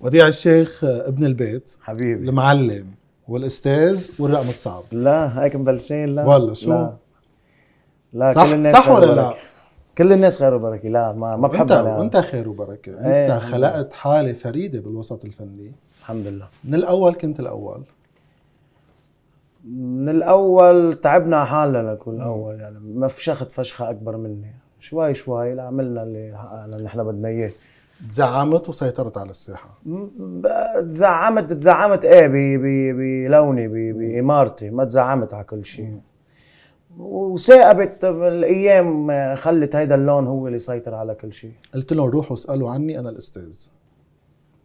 وديع الشيخ آه، ابن البيت حبيبي المعلم والاستاذ والرقم الصعب لا هيك مبلشين لا والله شو لا, لا صح كل الناس صح ولا لا كل الناس خير وبركه لا ما ما بحبها انت وانت خير وبركه إيه، انت ايه خلقت حاله فريده بالوسط الفني الحمد لله من الاول كنت الاول من الاول تعبنا حالنا لكل الاول يعني ما فشخت فشخه اكبر مني شوي شوي عملنا اللي نحن بدنا اياه تزعمت وسيطرت على الساحه تزعمت تزعمت ايه بلوني بامارتي ما تزعمت على كل شيء وسائبت الايام خلت هيدا اللون هو اللي يسيطر على كل شيء قلت لهم روحوا اسالوا عني انا الاستاذ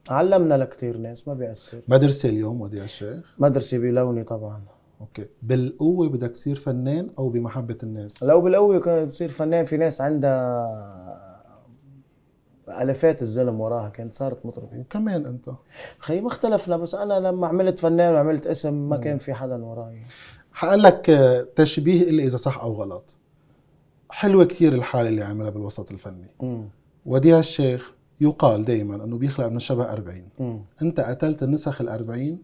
علمنا لكثير ناس ما بيأثر مدرسه اليوم وديع الشيخ مدرسه بلوني طبعا اوكي بالقوه بدك تصير فنان او بمحبه الناس لو بالقوه بتصير فنان في ناس عندها الافات الزلم وراها كانت صارت مطربه وكمان انت خي ما اختلفنا بس انا لما عملت فنان وعملت اسم ما كان في حدا وراي حقول لك آه، تشبيه اللي اذا صح او غلط حلوه كثير الحاله اللي عملها بالوسط الفني م. وديع الشيخ يقال دائما انه بيخلق من شبه 40 م. انت قتلت النسخ ال 40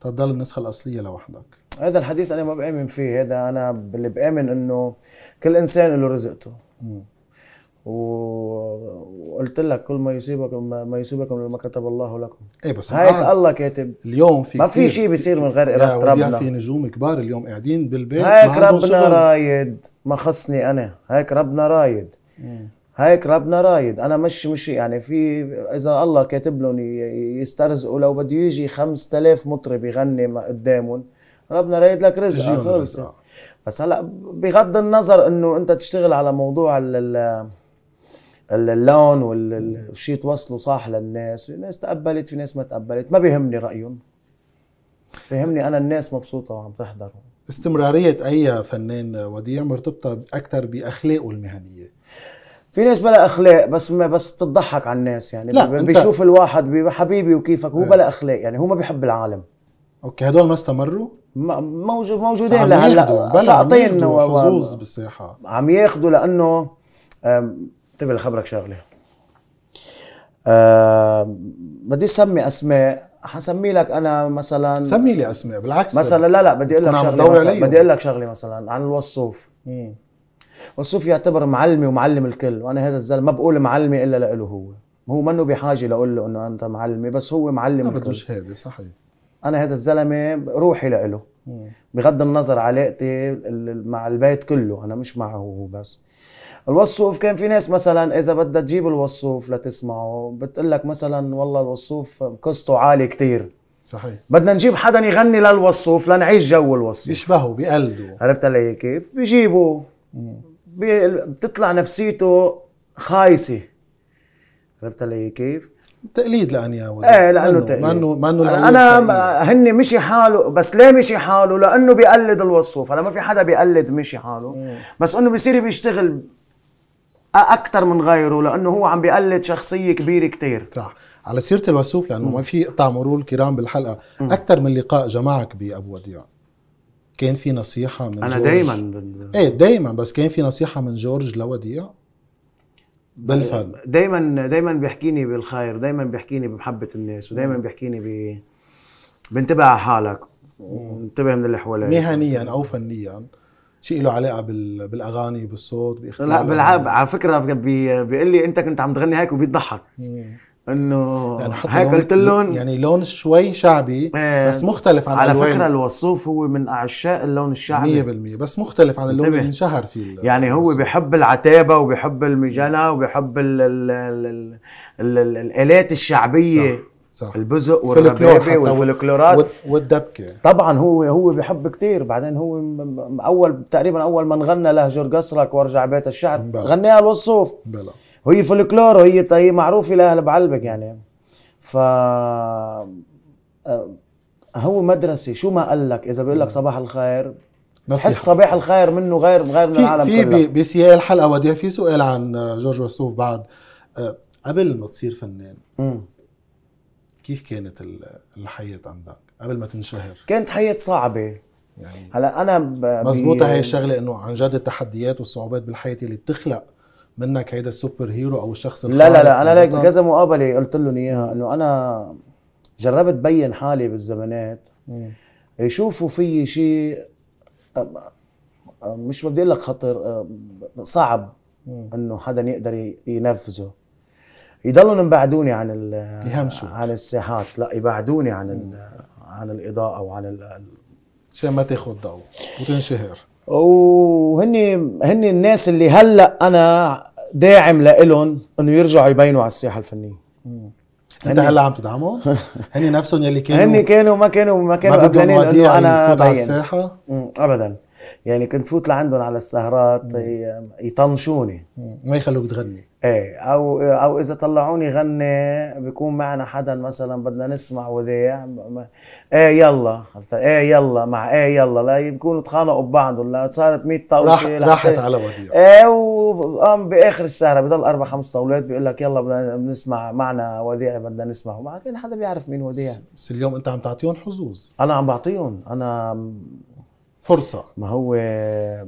تضل النسخه الاصليه لوحدك هذا الحديث انا ما بامن فيه هذا انا اللي بامن انه كل انسان له رزقته م. وقلت لك كل ما يصيبكم ما يصيبكم لما كتب الله لكم ايه بس هاي الله كاتب اليوم في ما في شيء بيصير من غير اراده ربنا في نجوم كبار اليوم قاعدين بالبيت هيك ربنا رايد ما خصني انا هيك ربنا رايد هيك ربنا رايد انا مش مش يعني في اذا الله كاتب لهم يسترزقوا لو بده يجي 5000 مطرب يغني قدامهم ربنا رايد لك رزق خلص بس هلا بغض النظر انه انت تشتغل على موضوع ال اللون والشيء توصله صح للناس الناس تقبلت في ناس ما تقبلت ما بيهمني رايهم بيهمني انا الناس مبسوطه وعم تحضر استمراريه اي فنان وديع مرتبطه اكثر باخلاقه المهنيه في ناس بلا اخلاق بس ما بس بتضحك على الناس يعني لا بيشوف انت... الواحد حبيبي وكيفك هو إيه. بلا اخلاق يعني هو ما بيحب العالم اوكي هدول ما استمروا؟ موجود موجودين لهلا ساقطين حظوظ بالساحه عم ياخذوا لانه تبي خبرك شغله آه بدي اسمي اسماء حسمي لك انا مثلا سمي لي اسماء بالعكس مثلا لا لا بدي اقول لك شغله مثلا بدي اقول لك شغله مثلا عن الوصوف وصوف يعتبر معلمي ومعلم الكل وانا هذا الزلمه ما بقول معلمي الا لإله هو هو منه بحاجه لاقول له انه انت معلمي بس هو معلم الكل بده شهاده صحيح انا هذا الزلمه روحي لإله بغض النظر علاقتي مع البيت كله انا مش معه هو بس الوصوف كان في ناس مثلا اذا بدها تجيب الوصوف لتسمعه بتقول لك مثلا والله الوصوف قصته عالي كتير صحيح بدنا نجيب حدا يغني للوصوف لنعيش جو الوصوف بيشبهه بيقلده عرفت علي كيف؟ بيجيبوا بي... بتطلع نفسيته خايسه عرفت علي كيف؟ تقليد لانياو ايه لانه تقليد ما انه ما انه انا هن مشي حاله بس ليه مشي حاله؟ لانه بيقلد الوصوف هلا ما في حدا بيقلد مشي حاله مم. بس انه بيصير بيشتغل اكثر من غيره لانه هو عم بيقلد شخصيه كبيره كثير صح على سيره الوسوف لانه ما في قطع مرور الكرام بالحلقه اكثر من لقاء جمعك بابو وديع كان في نصيحه من انا دائما بال... ايه دائما بس كان في نصيحه من جورج لوديع بالفن دائما دائما بيحكيني بالخير دائما بيحكيني بمحبه الناس ودائما بيحكيني ب بنتبه على حالك وانتبه من اللي حواليك مهنيا او فنيا شيء له علاقه بالاغاني بالصوت لا بالعب على فكره بيقول لي انت كنت عم تغني هيك وبيضحك انه يعني هيك قلت لهم يعني لون شوي شعبي ايه بس مختلف عن على الوين. فكره الوصوف هو من اعشاء اللون الشعبي 100% بس مختلف عن اللون اللي انشهر فيه يعني هو بيحب العتابه وبيحب المجنه وبيحب الالات الشعبيه صح. صح. البزق والربابه والفلكلورات والدبكه طبعا هو هو بحب كثير بعدين هو اول تقريبا اول من غنى لهجر قصرك وارجع بيت الشعر غنيها الوصوف بلا وهي فلكلور وهي هي معروفه لاهل بعلبك يعني ف آه، هو مدرسه شو ما قال لك اذا بيقول لك صباح الخير بحس صباح الخير منه غير غير من العالم في في بسياق الحلقه وديها في سؤال عن آه، جورج وسوف بعد آه، قبل ما تصير فنان كيف كانت الحياه عندك قبل ما تنشهر؟ كانت حياه صعبه يعني هلا انا ب... مزبوطة هي الشغله انه عن جد التحديات والصعوبات بالحياه اللي بتخلق منك هيدا السوبر هيرو او الشخص لا لا لا انا لك كذا مقابله قلت لهم اياها انه انا جربت بين حالي بالزمانات يشوفوا إيه، في شيء مش بدي اقول لك خطر صعب انه حدا يقدر ينفذه يضلون مبعدوني عن ال عن الساحات لا يبعدوني عن ال عن الاضاءه وعن ال عشان ما تاخذ ضوء وتنشهر وهن هن الناس اللي هلا انا داعم لإلهم انه يرجعوا يبينوا على الساحه الفنيه مم. انت هلا عم تدعمهم؟ هن نفسهم يلي كانوا هن كانوا ما كانوا ما كانوا ما بدهم انا على الساحه؟ ابدا يعني كنت فوت لعندهم على السهرات يطنشوني ما يخلوك تغني ايه او او اذا طلعوني غني بيكون معنا حدا مثلا بدنا نسمع وذيع ايه يلا ايه يلا مع ايه يلا لا يكونوا تخانقوا ببعضهم لا صارت 100 طاوله راحت على وديع ايه وقام باخر السهره بضل اربع خمس طاولات بيقول لك يلا بدنا نسمع معنا وديع بدنا نسمعه ما كان حدا بيعرف مين وديع بس اليوم انت عم تعطيهم حظوظ انا عم بعطيهم انا فرصه ما هو آه،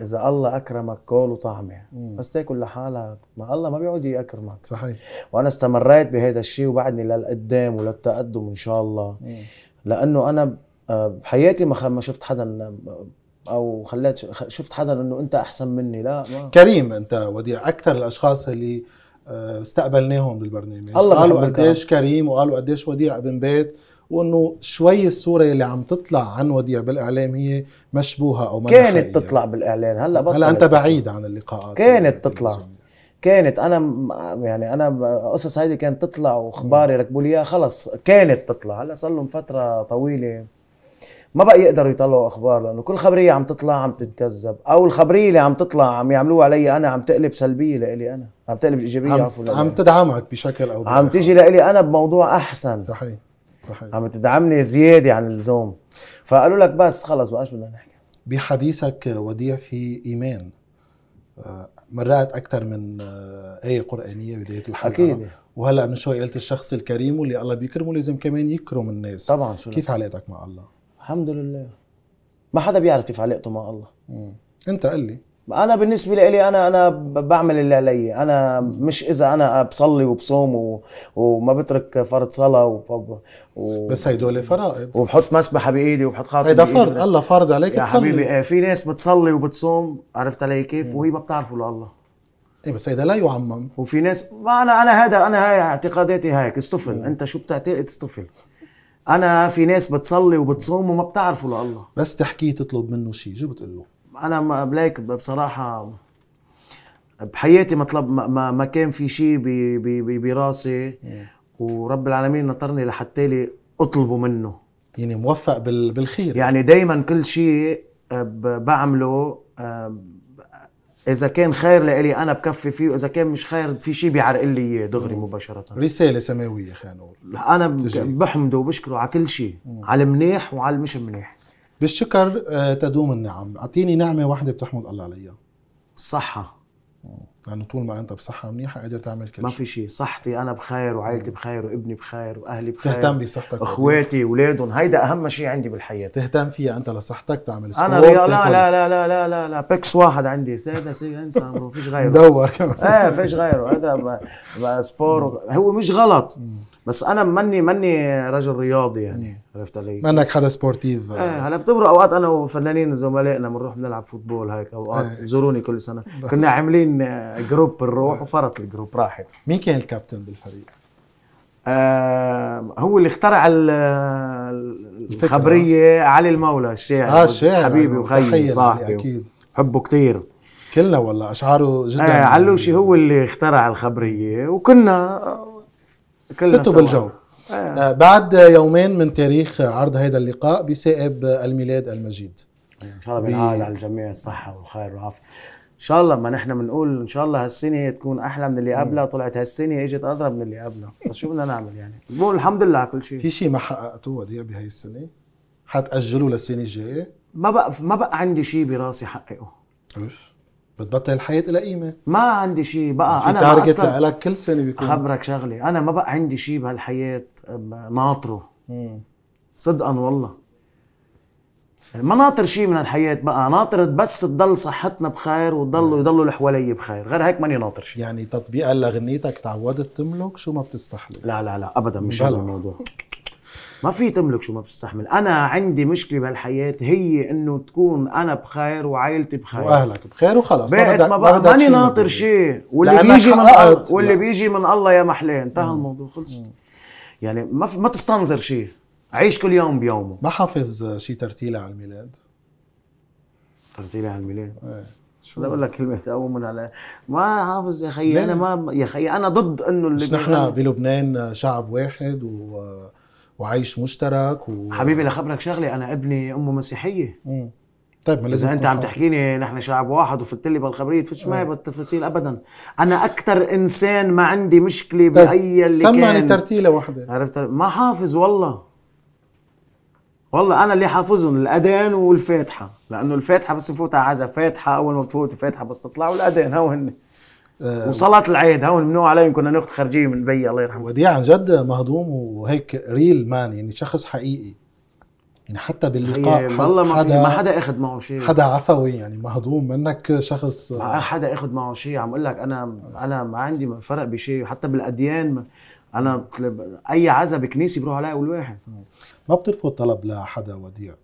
اذا الله اكرمك كول وطعمه بس تاكل لحالك ما الله ما بيقعد يكرمك صحيح وانا استمريت بهذا الشيء وبعدني للقدام وللتقدم ان شاء الله مم. لانه انا آه، بحياتي ما ما شفت حدا او خليت شفت حدا انه انت احسن مني لا ما. كريم انت وديع اكثر الاشخاص اللي آه، استقبلناهم بالبرنامج الله قالوا قديش كريم وقالوا قديش وديع ابن بيت وانه شوي الصوره اللي عم تطلع عن وديع بالاعلام هي مشبوهه او كانت حقيقة. تطلع بالاعلان هلا بطلت هلا انت بعيد عن اللقاءات كانت تطلع كانت انا يعني انا قصص هيدي كانت تطلع واخباري ركبوا لي اياها خلص كانت تطلع هلا صار لهم فتره طويله ما بقى يقدروا يطلعوا اخبار لانه كل خبريه عم تطلع عم تتكذب او الخبريه اللي عم تطلع عم يعملوها علي انا عم تقلب سلبيه لإلي انا عم تقلب ايجابيه عم, عفوا عم تدعمك بشكل او عم تيجي لإلي انا بموضوع احسن صحيح صحيح. عم تدعمني زياده عن اللزوم فقالوا لك بس خلص بقاش بدنا نحكي بحديثك وديع في ايمان آه، مرات اكثر من آه، ايه قرانيه بدايه الحلقه اكيد وهلا من شوي قلت الشخص الكريم واللي الله بيكرمه لازم كمان يكرم الناس طبعا شو كيف علاقتك مع الله؟ الحمد لله ما حدا بيعرف كيف علاقته مع الله مم. انت قل لي انا بالنسبه لي انا انا بعمل اللي علي انا مش اذا انا بصلي وبصوم و... وما بترك فرض صلاه و... و... بس هيدول فرائض وبحط مسبحه بايدي وبحط خاطر هيدا فرض الله فرض عليك يا تصلي حبيبي في ناس بتصلي وبتصوم عرفت علي كيف وهي ما بتعرفه لله ايه بس هيدا لا يعمم وفي ناس ما انا انا هذا انا هاي اعتقاداتي هيك استفل انت شو بتعتقد استفل انا في ناس بتصلي وبتصوم وما بتعرفه لله بس تحكيه تطلب منه شيء شو بتقول له انا بلايك بصراحه بحياتي مطلب ما, ما كان في شيء براسي إيه. ورب العالمين نطرني لحتى لي اطلبه منه يعني موفق بالخير يعني دائما كل شيء آه، بعمله آه، اذا كان خير لإلي انا بكفي فيه واذا كان مش خير في شيء بيعرقل لي اياه دغري مباشره رساله سماويه خلينا نقول انا بحمده وبشكره على كل شيء على المنيح وعلى المش منيح بالشكر آه، تدوم النعم اعطيني نعمه واحده بتحمد الله عليها صحة لانه طول ما انت بصحه منيحه قادر تعمل كل شيء ما في شيء صحتي انا بخير وعائلتي بخير وابني بخير واهلي بخير تهتم بصحتك اخواتي اولادهم هيدا اهم شيء عندي بالحياه تهتم فيها انت لصحتك تعمل سبورت انا رياضة لا لا لا لا لا لا, لا بيكس واحد عندي سادة سي انسى ما فيش غيره دور كمان ايه ما فيش غيره هذا سبور هو مش غلط بس انا ماني ماني رجل رياضي يعني عرفت علي؟ مانك حدا سبورتيف ايه هلا بتمرق اوقات انا وفنانين زملائنا بنروح بنلعب فوتبول هيك اوقات إيه. زوروني كل سنه كنا عاملين جروب بنروح وفرط الجروب راحت مين كان الكابتن بالفريق؟ آه هو اللي اخترع الخبريه آه. علي المولى الشاعر آه الشاعر حبيبي آه، وخيي صاحبي اكيد بحبه كثير كلنا والله اشعاره جدا آه علوشي يعني. هو اللي اخترع الخبريه وكنا كنتوا بالجو آه. آه. بعد يومين من تاريخ عرض هذا اللقاء بسائب الميلاد المجيد ان شاء الله بنعاد على الجميع الصحه والخير والعافيه ان شاء الله ما نحن بنقول ان شاء الله هالسنه هي تكون احلى من اللي قبلها طلعت هالسنه اجت اضرب من اللي قبلها بس شو بدنا نعمل يعني بقول الحمد لله على كل شيء في شيء ما حققتوه وديع بهي السنه حتاجلوه للسنه الجايه ما بقى ما بقى عندي شيء براسي حققه بتبطل الحياة لها قيمة ما عندي شيء بقى أنا تارجت لك كل سنة بيكون أخبرك شغلة أنا ما بقى عندي شيء بهالحياة ناطره صدقا والله ما ناطر شيء من الحياة بقى ناطر بس تضل صحتنا بخير وتضلوا يضلوا اللي بخير غير هيك ماني ناطر شيء يعني تطبيقا لغنيتك تعودت تملك شو ما بتستحلي لا لا لا أبدا مش هذا الموضوع ما في تملك شو ما بتستحمل انا عندي مشكله بهالحياه هي انه تكون انا بخير وعائلتي بخير واهلك بخير وخلص بقيت ما بقى ماني ناطر شيء واللي بيجي من نعم. واللي لا. بيجي من الله يا محلاه انتهى نعم. الموضوع خلص مم. نعم. يعني ما ما تستنظر شيء عيش كل يوم بيومه ما حافظ شيء ترتيلة على الميلاد ترتيلة على الميلاد ايه شو بدي اقول لك كلمة تقوم على ما حافظ يا خيي انا ما يا خيي انا ضد انه اللي نحن بلبنان شعب واحد و وعيش مشترك و... حبيبي لخبرك شغله انا ابني امه مسيحيه مم. طيب ما لازم اذا انت عم تحكيني نحن شعب واحد وفت لي بالخبريه فش معي بالتفاصيل ابدا انا اكثر انسان ما عندي مشكله طيب باي اللي سمعني كان سمعني ترتيله واحده عرفت ما حافظ والله والله انا اللي حافظهم الاذان والفاتحه لانه الفاتحه بس بفوت على عزا فاتحه اول ما بفوت فاتحه بس تطلع والاذان هو هن آه، وصلاه العيد هون ممنوع علي كنا ناخذ خرجيه من بي الله يرحمه وديع عن جد مهضوم وهيك ريل مان يعني شخص حقيقي يعني حتى باللقاء حد والله ما حدا ما حدا اخذ معه شيء حدا عفوي يعني مهضوم منك شخص ما حدا اخذ معه شيء عم اقول لك انا انا ما عندي فرق بشيء حتى بالاديان انا اي عزا بكنيسه بروح عليها اول واحد ما بترفض طلب لحدا وديع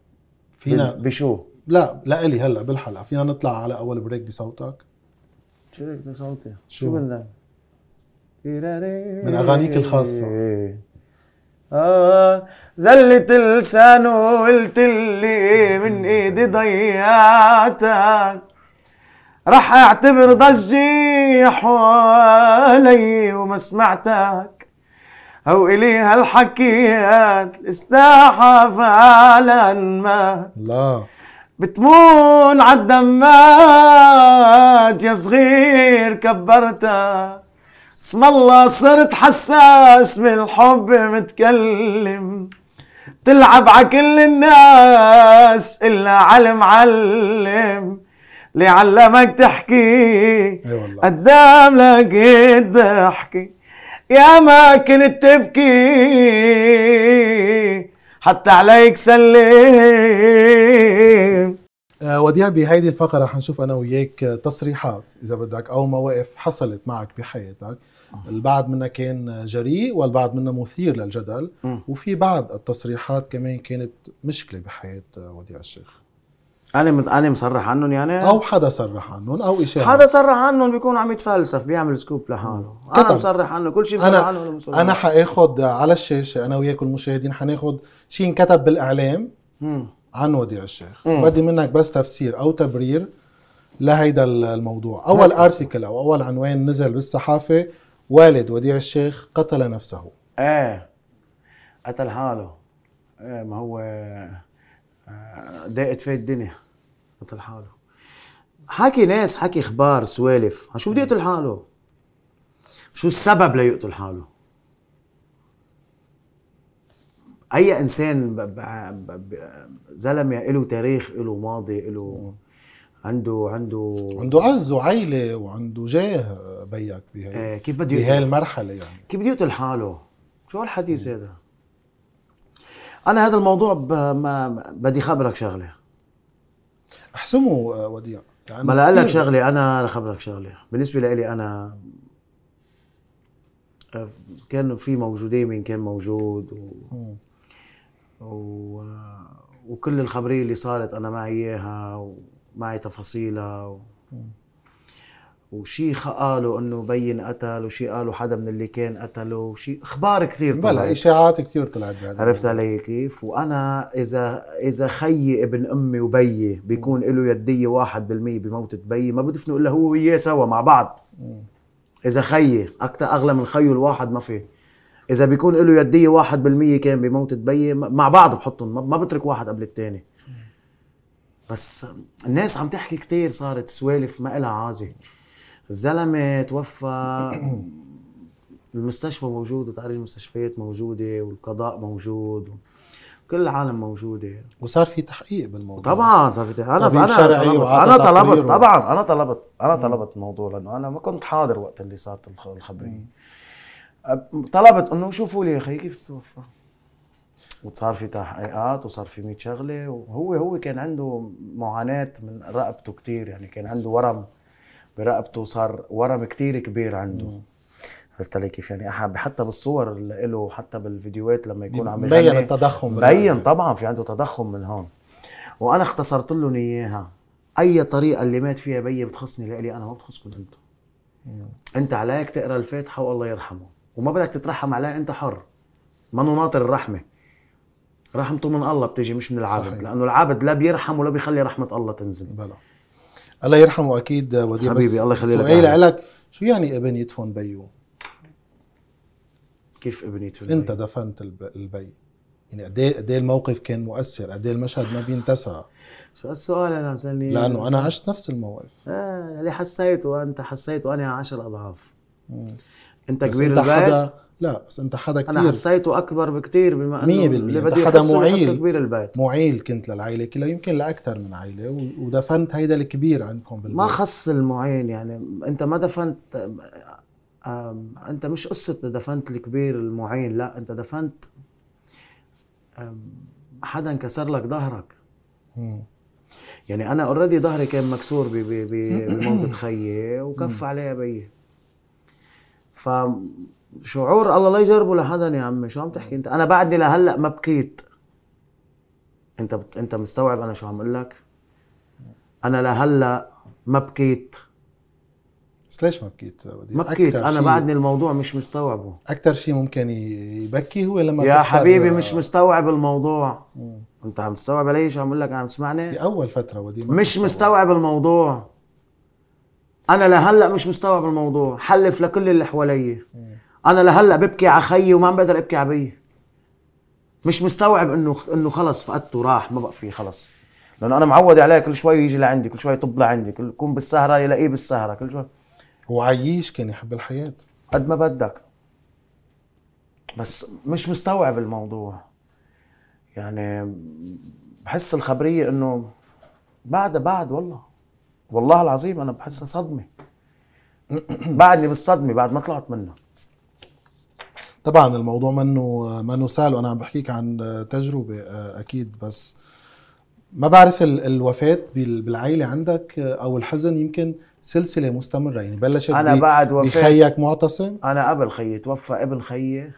فينا بشو؟ لا لإلي هلا بالحلقه فينا نطلع على اول بريك بصوتك شو صوتي شو بدنا؟ من اغانيك الخاصه آه زلت لسانه وقلت لي من ايدي ضيعتك رح اعتبر ضجي حوالي وما سمعتك او الي هالحكيات استاحى فعلا ما الله بتمون عالدمات يا صغير كبرتها اسم الله صرت حساس بالحب متكلم تلعب ع كل الناس الا على المعلم اللي علمك تحكي قدام لقيت ضحكي يا ما كنت تبكي حتى عليك سلم آه وديع بهيدي الفقرة حنشوف أنا وياك تصريحات إذا بدك أو مواقف حصلت معك بحياتك آه. البعض منها كان جريء والبعض منها مثير للجدل وفي بعض التصريحات كمان كانت مشكلة بحياة وديع الشيخ انا مز... انا مصرح عنهم يعني او حدا صرح عنهم او اشاعه حدا صرح عنهم بيكون عم يتفلسف بيعمل سكوب لحاله كتب. انا مصرح عنه كل شيء مصرح عنه انا حاخد على الشاشه انا وياك المشاهدين حناخد شيء انكتب بالاعلام مم. عن وديع الشيخ مم. بدي منك بس تفسير او تبرير لهيدا الموضوع اول ارتيكل او اول عنوان نزل بالصحافه والد وديع الشيخ قتل نفسه ايه قتل حاله ايه ما هو ضاقت آه، فيه الدنيا قتل حاله حكي ناس حكي اخبار سوالف شو بده يقتل حاله شو السبب ليقتل حاله اي انسان زلمه له تاريخ له ماضي له عنده عنده عنده عز وعيله وعنده جاه بيك بهي آه كيف بده بهي المرحله يعني كيف بده يقتل حاله شو هالحديث هذا انا هذا الموضوع ما بدي خبرك شغله احسمه آه، وديع يعني ما اقول لك شغله انا لخبرك شغله بالنسبه لي انا آه، كان في موجودين من كان موجود و... و... وكل الخبريه اللي صارت انا معي اياها ومعي تفاصيلها و... وشيخ قالوا انه بين قتل وشي قالوا حدا من اللي كان قتله وشي اخبار كثير طلعت بلا اشاعات كثير طلعت بهذا عرفت علي كيف؟ وانا اذا اذا خيي ابن امي وبيي بيكون له يديه 1% بموتة بيي ما بدفنه الا هو وياه سوا مع بعض اذا خيي اكثر اغلى من خيو الواحد ما في اذا بيكون له يديه 1% كان بموتة بيي مع بعض بحطهم ما بترك واحد قبل الثاني بس الناس عم تحكي كثير صارت سوالف ما لها عازه الزلمه توفى المستشفى موجود وتقارير المستشفيات موجوده والقضاء موجود كل العالم موجوده وصار في تحقيق بالموضوع طبعا صار في تحقيق انا انا انا طلبت طبعا انا طلبت انا طلبت الموضوع لانه انا ما كنت حاضر وقت اللي صارت الخبريه طلبت انه شوفوا لي يا اخي كيف توفى وصار في تحقيقات وصار في 100 شغله وهو هو كان عنده معاناه من رقبته كثير يعني كان عنده ورم برقبته صار ورم كتير كبير عنده مم. عرفت علي كيف يعني حتى بالصور اللي له حتى بالفيديوهات لما يكون عم بين التضخم بين طبعا في عنده تضخم من هون وانا اختصرت لهم اياها اي طريقه اللي مات فيها بيي بتخصني لإلي انا ما بتخصكم انتم انت عليك تقرا الفاتحه والله يرحمه وما بدك تترحم عليه انت حر ما ناطر الرحمه رحمته من الله بتجي مش من العبد صحيح. لانه العبد لا بيرحم ولا بيخلي رحمه الله تنزل بلى الله يرحمه اكيد وديع حبيبي الله يخلي لك سؤالي لك شو يعني ابن يدفن بيو؟ كيف ابن يدفن انت دفنت البي يعني قد ايه قد إيه الموقف كان مؤثر قد إيه المشهد ما بينتسى؟ شو السؤال انا مسألني لانه انا عشت نفس الموقف آه، اللي حسيته انت حسيته انا 10 اضعاف انت كبير انت البيت لا بس انت حدا كثير انا حسيته اكبر بكثير بما انه 100% اللي بدي حدا معيل كبير البيت معيل كنت للعائله كلها يمكن لاكثر من عائله ودفنت هيدا الكبير عندكم بالبيت ما خص المعيل يعني انت ما دفنت انت مش قصه دفنت الكبير المعين لا انت دفنت حدا انكسر لك ظهرك يعني انا اوريدي ظهري كان مكسور بموت خيي وكف عليه ابي ف شعور الله لا يجربه لحدا يا عمي شو عم تحكي انت انا بعدني لهلا ما بكيت انت بت... انت مستوعب انا شو عم اقول لك انا لهلا ما بكيت بس ليش ما بكيت ما بكيت انا بعدني الموضوع مش مستوعبه اكثر شيء ممكن يبكي هو لما يا حبيبي مش مستوعب الموضوع مم. انت عم تستوعب علي شو عم اقول لك عم تسمعني باول فتره ودي مش مستوعب. مستوعب الموضوع انا لهلا مش مستوعب الموضوع حلف لكل اللي حواليي انا لهلا ببكي على خيي وما عم بقدر ابكي على بيي مش مستوعب انه انه خلص فقدته راح ما بقى فيه خلص لانه انا معود عليه كل شوي يجي لعندي كل شوي يطب لعندي كل يكون بالسهره يلاقيه بالسهره كل شوي هو عايش كان يحب الحياه قد ما بدك بس مش مستوعب الموضوع يعني بحس الخبريه انه بعد بعد والله والله العظيم انا بحسها صدمه بعدني بالصدمه بعد ما طلعت منها طبعا الموضوع منه منه سهل وانا عم بحكيك عن تجربه آه، اكيد بس ما بعرف الوفاه بالعائله عندك آه، او الحزن يمكن سلسله مستمره يعني بلشت انا بعد وفاه بخيك معتصم انا قبل خيي توفى ابن خيي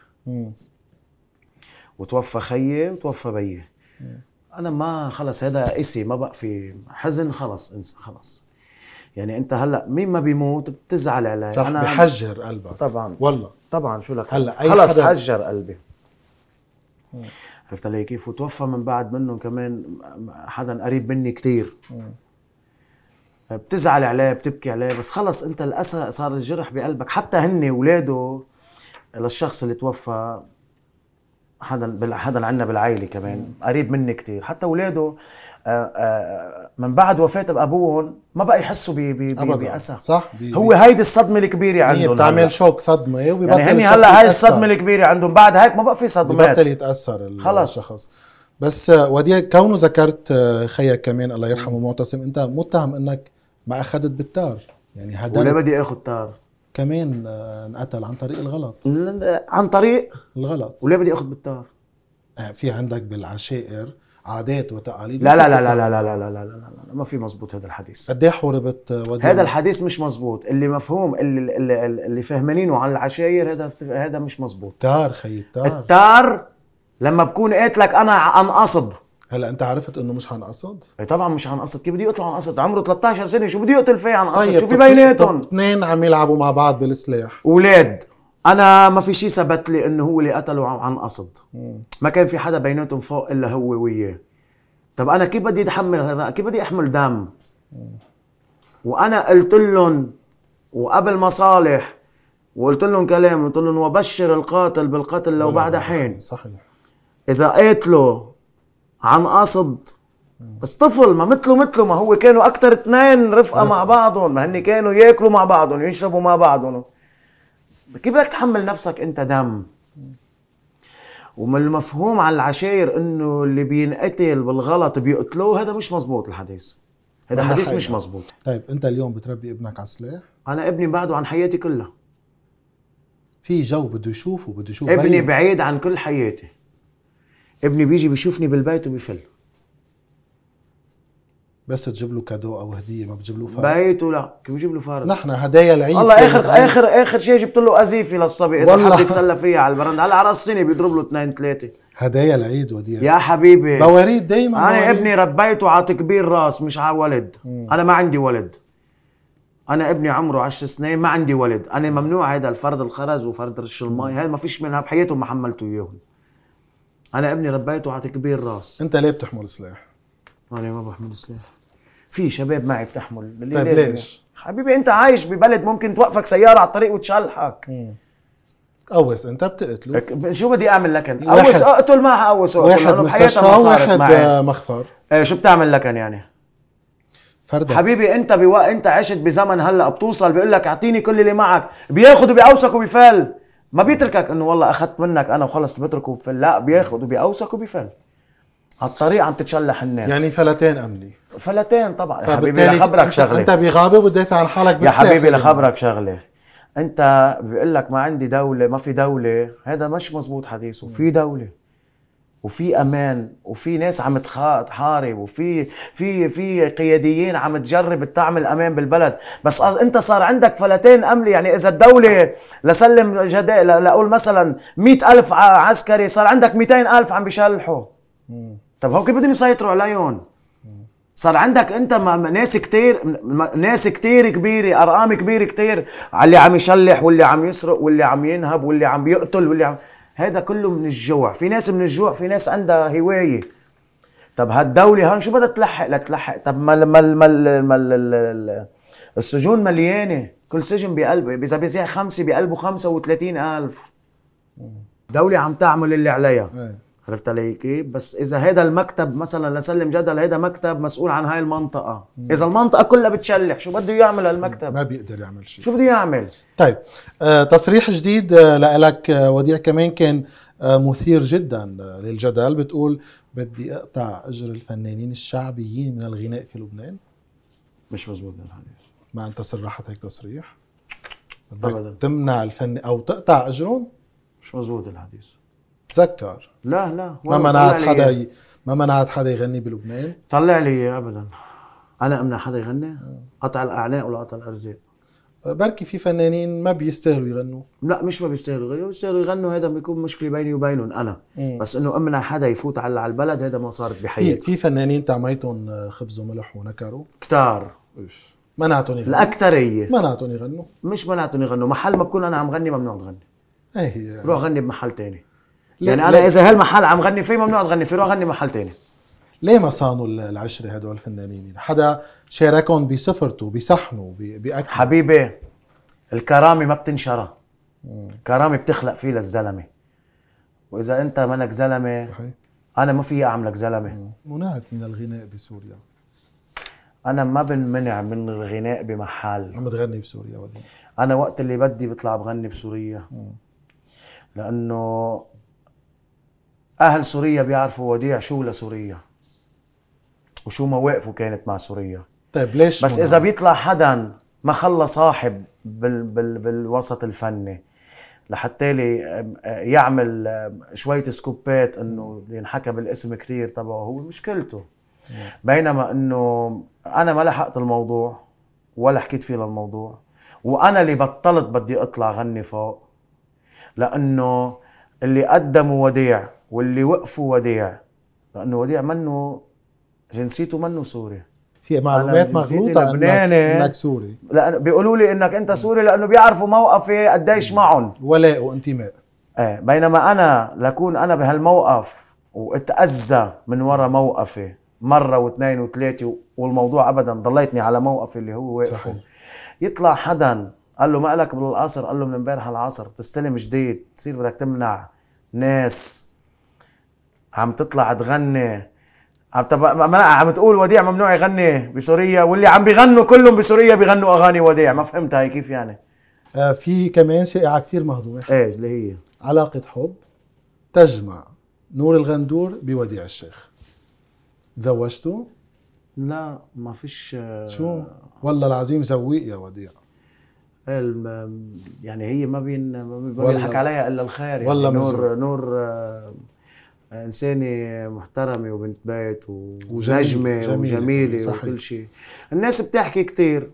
وتوفى خيي وتوفى بيي انا ما خلص هذا قسي ما بقى في حزن خلص انسى خلص يعني انت هلا مين ما بيموت بتزعل عليه صح أنا بحجر قلبك طبعا والله طبعا شو لك هلا أي خلص حدا... حجر قلبي عرفت علي كيف وتوفى من بعد منهم كمان حدا قريب مني كثير بتزعل عليه بتبكي عليه بس خلص انت الاسى صار الجرح بقلبك حتى هن اولاده للشخص اللي توفى حدا حدا عندنا بالعائله كمان قريب مني كثير حتى اولاده آه، آه، من بعد وفاه ابوهم ما بقى يحسوا بي بي بي باسى صح بي هو هيدي الصدمه الكبيره عندهم هي بتعمل شوك صدمه ايه وبيبطل يعني هني هلا هاي الصدمه الكبيره عندهم بعد هيك ما بقى في صدمات بطل يتاثر خلص الشخص بس آه، ودي كونه ذكرت خيك كمان الله يرحمه معتصم انت متهم انك ما اخذت بالتار يعني هذا ولا بدي اخذ تار كمان انقتل عن طريق الغلط عن طريق الغلط وليه بدي اخذ بالتار في عندك بالعشائر عادات وتقاليد لا لا لا لا لا لا لا لا لا ما في مزبوط هذا الحديث قد ايه حوربت هذا الحديث مش مزبوط اللي مفهوم اللي اللي, اللي فهمانينه عن العشاير هذا هذا مش مزبوط تار خيي التار التار لما بكون قاتلك انا عن قصد هلا انت عرفت انه مش عن قصد؟ اي طبعا مش عن قصد، كيف بده يقتلوا عن قصد؟ عمره 13 سنه شو بده يقتل فيه عن قصد؟ طيب شو في بيناتهم؟ اثنين عم يلعبوا مع بعض بالسلاح اولاد انا ما في شيء ثبت لي انه هو اللي قتله عن قصد ما كان في حدا بيناتهم فوق الا هو وياه طب انا كيف بدي اتحمل كيف بدي احمل دم؟ وانا قلت لهم وقبل مصالح وقلت لهم كلام قلت لهم وبشر القاتل بالقتل لو بعد حين صحيح اذا قتله عن قصد بس طفل ما مثله مثله ما هو كانوا اكثر اثنين رفقه مع بعضهم ما هن كانوا ياكلوا مع بعضهم يشربوا مع بعضهم كيف بدك تحمل نفسك انت دم ومن المفهوم على العشائر انه اللي بينقتل بالغلط بيقتلوه هذا مش مزبوط الحديث هذا حديث مش مزبوط طيب انت اليوم بتربي ابنك على السلاح انا ابني بعده عن حياتي كلها في جو بده يشوفه بده يشوف ابني بعيد عن كل حياتي ابني بيجي بيشوفني بالبيت وبيفل بس تجيب له كادو او هديه ما بتجيب له فرد بيته لا كيف بجيب له فرد نحن هدايا العيد والله اخر العيد. اخر اخر شيء جبت له قذيفه للصبي اذا حد يتسلى فيها على البرند هلا على السنه بيضرب له اثنين ثلاثه هدايا العيد وديع يا حبيبي بواريد دايما انا بواريد. ابني ربيته على تكبير راس مش على ولد انا ما عندي ولد انا ابني عمره 10 سنين ما عندي ولد انا ممنوع هذا الفرد الخرز وفرد رش المي هذا ما فيش منها بحياتهم ما حملته اياهم انا ابني ربيته على كبير راس انت ليه بتحمل سلاح؟ انا ما بحمل سلاح في شباب معي بتحمل ليه طيب ليش؟ حبيبي انت عايش ببلد ممكن توقفك سياره على الطريق وتشلحك قوس انت بتقتله شو بدي اعمل لك انت؟ قوس اقتل ما اقوس اقتل واحد مستشفى واحد آه، مخفر ايه شو بتعمل لك يعني؟ فردك. حبيبي انت بوا... انت عشت بزمن هلا بتوصل بيقول لك اعطيني كل اللي معك بياخذ وبيقوسك وبيفل ما بيتركك انه والله اخذت منك انا وخلص بتركه وبفل لا بياخذ وبيقوسك وبفل هالطريقه عم تتشلح الناس يعني فلتين امني فلتين طبعا يا حبيبي لخبرك شغله انت بغابه وبتدافع عن حالك يا حبيبي لخبرك شغله انت بيقول لك ما عندي دوله ما في دوله هذا مش مزبوط حديثه في دوله وفي امان وفي ناس عم تحارب وفي في في قياديين عم تجرب تعمل امان بالبلد بس انت صار عندك فلتين امل يعني اذا الدوله لسلم جداء لاقول مثلا مئة ألف عسكري صار عندك 200 ألف عم بيشلحوا طب هو كيف بدهم يسيطروا عليهم صار عندك انت ناس كتير ناس كتير كبيره ارقام كبيره كتير على اللي عم يشلح واللي عم يسرق واللي عم ينهب واللي عم يقتل واللي عم هذا كله من الجوع في ناس من الجوع في ناس عندها هوايه طب هالدوله هون شو بدها تلحق لتلحق طب ما ما ما السجون مليانه كل سجن بقلبه اذا بيزيع خمسه بقلبه 35000 دولة عم تعمل اللي عليها إيه. عرفت علي كيف؟ إيه؟ بس اذا هذا المكتب مثلا لسلم جدل هذا مكتب مسؤول عن هاي المنطقه، مم. اذا المنطقه كلها بتشلح شو بده يعمل هالمكتب؟ ما بيقدر يعمل شيء شو بده يعمل؟ طيب آه تصريح جديد آه لك آه وديع كمان كان آه مثير جدا آه، للجدل بتقول بدي اقطع اجر الفنانين الشعبيين من الغناء في لبنان مش مزبوط الحديث ما انت صرحت هيك تصريح؟ بدك تمنع الفن او تقطع اجرهم؟ مش مزبوط الحديث تذكر لا لا ما منعت حدا ي... ما منعت حدا يغني بلبنان طلع لي اياه ابدا انا امنع حدا يغني آه. قطع الاعناق ولا قطع الارزاق بركي في فنانين ما بيستاهلوا يغنوا لا مش ما بيستاهلوا يغنوا بيستاهلوا يغنوا هذا بيكون مشكله بيني وبينهم انا مم. بس انه امنع حدا يفوت على البلد هذا ما صارت بحياتي في فنانين تعميتهم آه، خبز وملح ونكروا كتار منعتهم يغنوا الاكثريه منعتهم يغنوا مش منعتهم يغنوا محل ما بكون انا عم غني ممنوع تغني ايه هي روح غني بمحل تاني يعني انا اذا هالمحل عم غني فيه ممنوع تغني فيه روح محل تاني ليه ما صانوا العشرة هدول الفنانين يعني حدا شاركهم بسفرته بسحنه بأكله حبيبي الكرامة ما بتنشرى كرامة بتخلق فيه للزلمة وإذا أنت منك زلمة صحيح. أنا ما في أعملك زلمة منعت من الغناء بسوريا أنا ما بنمنع من الغناء بمحل عم تغني بسوريا ودي أنا وقت اللي بدي بطلع بغني بسوريا مم. لأنه اهل سوريا بيعرفوا وديع شو لسوريا وشو مواقفه كانت مع سوريا طيب ليش بس اذا بيطلع حدا ما خلى صاحب بال بال بالوسط الفني لحتى لي آه، يعمل شويه سكوبات انه ينحكى بالاسم كثير تبعه هو مشكلته بينما انه انا ما لحقت الموضوع ولا حكيت فيه للموضوع وانا اللي بطلت بدي اطلع غني فوق لانه اللي قدموا وديع واللي وقفوا وديع لانه وديع منه جنسيته منه سوري في معلومات مغلوطه انك, انك سوري لا بيقولوا لي انك انت سوري لانه بيعرفوا موقفي قديش معهم ولاء وانتماء ايه بينما انا لكون انا بهالموقف واتاذى من ورا موقفي مره واثنين وثلاثه والموضوع ابدا ضليتني على موقفي اللي هو واقفه يطلع حدا قال له ما لك بالقصر قال له من امبارح العصر تستلم جديد تصير بدك تمنع ناس عم تطلع تغني عم طب عم تقول وديع ممنوع يغني بسوريا واللي عم بيغنوا كلهم بسوريا بيغنوا اغاني وديع ما فهمت هاي كيف يعني آه في كمان شائعه كثير مهضومه ايه اللي هي علاقه حب تجمع نور الغندور بوديع الشيخ تزوجتوا؟ لا ما فيش آه، شو؟ والله العظيم زويق يا وديع يعني هي ما بين ما بينحكى عليها الا الخير يعني والله نور نور آه انسانه محترمه وبنت بيت ونجمه وجميله وكل شيء الناس بتحكي كثير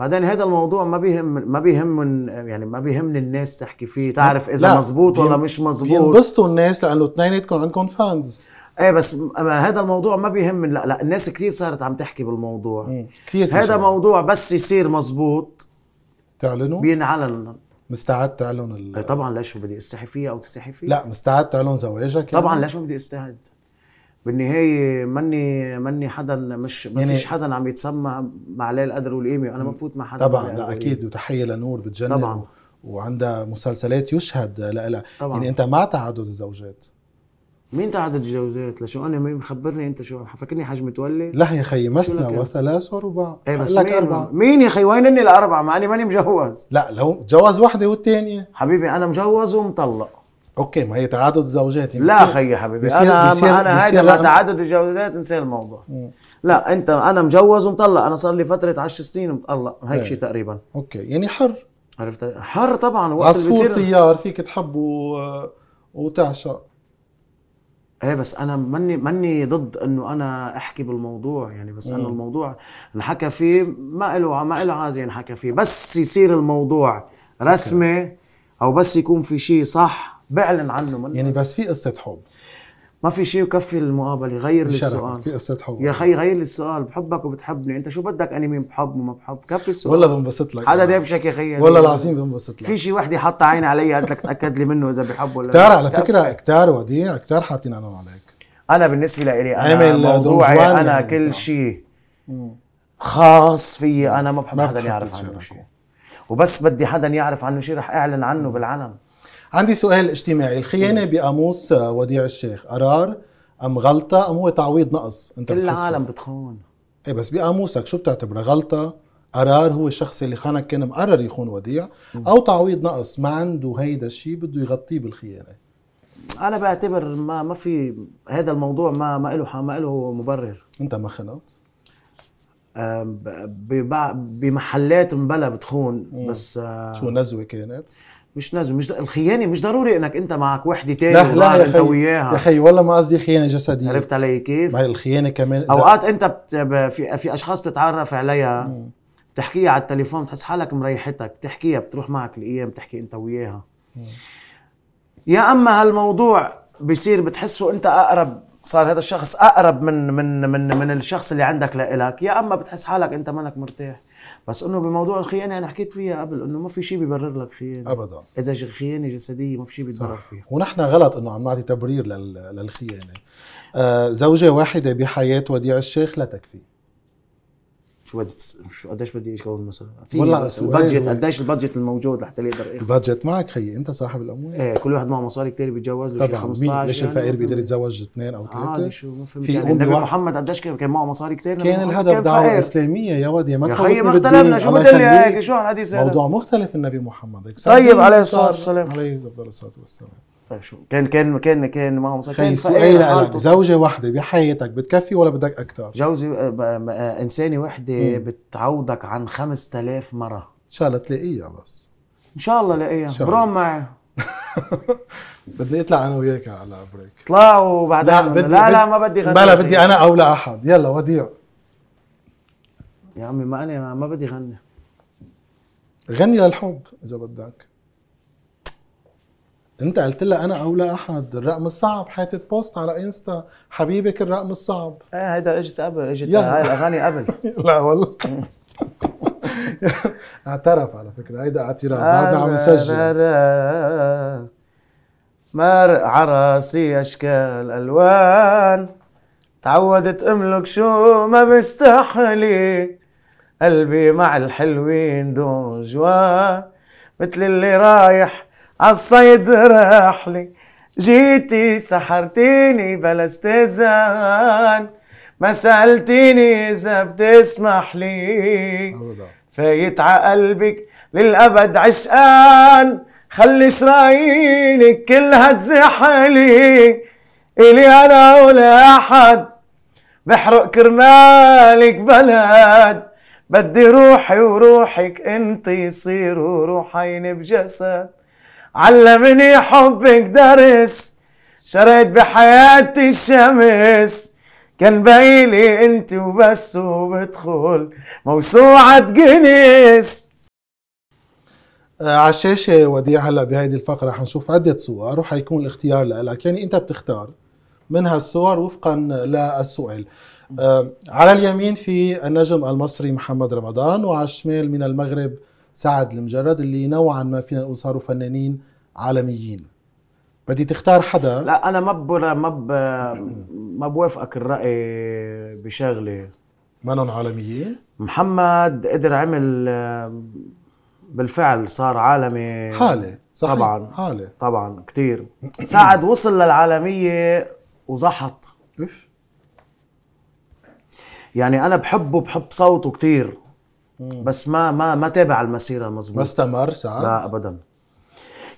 بعدين هذا الموضوع ما بيهم ما بيهم يعني ما بيهمني الناس تحكي فيه تعرف اذا مزبوط ولا مش مزبوط بينبسطوا الناس لانه اثنيناتكم عندكم فانز ايه بس هذا الموضوع ما بيهم لا لا الناس كثير صارت عم تحكي بالموضوع كثير هذا موضوع بس يصير مزبوط تعلنوا بينعلن مستعد تعلن ال... آه، طبعا ليش بدي استحي فيها او تستحي فيها لا مستعد تعلن زواجك يعني؟ طبعا ليش ما بدي استعد بالنهايه ماني ماني حدا مش ما يعني فيش حدا عم يتسمى مع ليل القدر والقيمه انا ما بفوت مع حدا طبعا لا اكيد وتحيه لنور بتجنن طبعا وعندها مسلسلات يشهد لها يعني انت مع تعدد الزوجات مين تعدد الجوازات؟ لشو انا مخبرني انت شو فاكرني حجم تولي لا يا خي مثنى وثلاث ورباع ايه بس لك مين اربعه مين يا خي وين اني الاربعه؟ مع اني ماني مجوز لا لو جواز وحده والثانيه حبيبي انا مجوز ومطلق اوكي ما هي تعدد زوجات يعني لا خي حبيبي بسير انا بسير انا هيدا لا تعدد الجوازات انسى الموضوع مم. لا انت انا مجوز ومطلق انا صار لي فتره 10 سنين مطلق هيك إيه. شيء تقريبا اوكي يعني حر عرفت حر طبعا وقت عصفور طيار فيك تحبه وتعشق ايه بس انا ماني ماني ضد انه انا احكي بالموضوع يعني بس انه الموضوع انحكى فيه ما له ما له عازي ينحكى فيه بس يصير الموضوع رسمي او بس يكون في شيء صح بعلن عنه من يعني بس في قصه حب ما في شيء يكفي المقابله غير لي السؤال في قصه حب يا خي غير لي السؤال بحبك وبتحبني انت شو بدك اني مين بحب وما بحب كفي السؤال والله بنبسط لك هذا دافشك يا خي والله العظيم بنبسط لك في شيء وحده حاطه عيني علي قالت لك تاكد لي منه اذا بحب ولا كتار على فكره كتار وديع كتار حاطين عينهم عليك انا بالنسبه لإلي انا موضوعي انا يعني كل نعم. شيء خاص فيي نعم. انا ما بحب حدا يعرف عنه يعني. شيء وبس بدي حدا يعرف عنه شيء رح اعلن عنه بالعلن عندي سؤال اجتماعي الخيانه بقاموس وديع الشيخ قرار ام غلطه ام هو تعويض نقص انت كل العالم بتخون ايه بس بقاموسك شو بتعتبرها غلطه قرار هو الشخص اللي خانك كان مقرر يخون وديع او تعويض نقص ما عنده هيدا الشيء بده يغطيه بالخيانه انا بعتبر ما ما في هذا الموضوع ما ما له ما له مبرر انت ما خنت بمحلات مبلا بتخون بس آه، شو نزوه كانت مش لازم مش الخيانه مش ضروري انك انت معك وحده تاني لا لا يا خي انت وياها يا خي والله ما قصدي خيانه جسديه عرفت علي كيف؟ ما هي الخيانه كمان اوقات انت بت... في في اشخاص تتعرف عليها بتحكيها على التليفون بتحس حالك مريحتك بتحكيها بتروح معك الايام بتحكي انت وياها يا اما هالموضوع بصير بتحسه انت اقرب صار هذا الشخص اقرب من من من من الشخص اللي عندك لإلك يا اما بتحس حالك انت مانك مرتاح بس انه بموضوع الخيانه انا حكيت فيها قبل انه ما في شيء بيبرر لك خيانه ابدا اذا خيانه جسديه ما في شيء بيتبرر فيها ونحن غلط انه عم نعطي تبرير للخيانه آه زوجه واحده بحياه وديع الشيخ لا تكفي شو بدي شو قديش بدي اكون مثلا والله البادجت قديش البادجت الموجود لحتى يقدر يقدر البادجت معك خيي انت صاحب الاموال ايه كل واحد معه مصاري كثير بيتجوز له شي 15 ليش يعني الفقير بيقدر يتزوج اثنين او آه، ثلاثه؟ عادي شو ما فهمت يعني النبي محمد قديش كان معه مصاري كثير كان الهدف دعوه اسلاميه يا ودي ما يا خيي ما اختلفنا شو بتقول لي هيك شو هالحديث موضوع مختلف النبي محمد طيب عليه الصلاه والسلام عليه الصلاه والسلام طيب شو كان كان كان كان ما هو كان سؤال لك إيه، زوجة واحدة بحياتك بتكفي ولا بدك أكثر؟ جوزي آه، آه، آه، إنسانة واحدة بتعوضك عن 5000 مرة إن شاء الله تلاقيها بس إن شاء الله لاقيها برام معي بدي اطلع انا وياك على بريك اطلع وبعدين لا, بدي لا, لا ما بدي غني بلا بدي انا او لا احد يلا وديع يا عمي ما انا ما بدي غني غني للحب اذا بدك انت قلت لها انا اولى احد الرقم الصعب حاطط بوست على انستا حبيبك الرقم الصعب ايه هيدا اجت قبل اجت هاي الاغاني قبل لا والله اعترف على فكره هيدا اعتراف بعدنا عم نسجل مارق عراسي اشكال الوان تعودت املك شو ما بيستحلي قلبي مع الحلوين دون جوان مثل اللي رايح عالصيد رحلي جيتي سحرتيني بلا استئذان ما سألتيني إذا بتسمح لي فايت ع قلبك للأبد عشقان خلي شرايينك كلها تزحلي إلي أنا ولا أحد بحرق كرمالك بلد بدي روحي وروحك انتي صيروا روحين بجسد علمني حبك درس شريت بحياتي الشمس كان بايلي انت وبس وبدخل موسوعة جنس آه، على الشاشة وديع هلا بهيدي الفقرة حنشوف عدة صور وحيكون الاختيار لك يعني انت بتختار من هالصور وفقا للسؤال آه، على اليمين في النجم المصري محمد رمضان وعلى الشمال من المغرب سعد المجرد اللي نوعا ما فينا نقول صاروا فنانين عالميين بدي تختار حدا لا انا ما ب ما ب... ما بوافقك الراي بشغله منن عالميين محمد قدر عمل بالفعل صار عالمي حاله صحيح. طبعا حاله طبعا كثير سعد وصل للعالميه وزحط يعني انا بحبه بحب صوته كثير بس ما ما ما تابع المسيره مزبوط ما استمر سعد؟ لا ابدا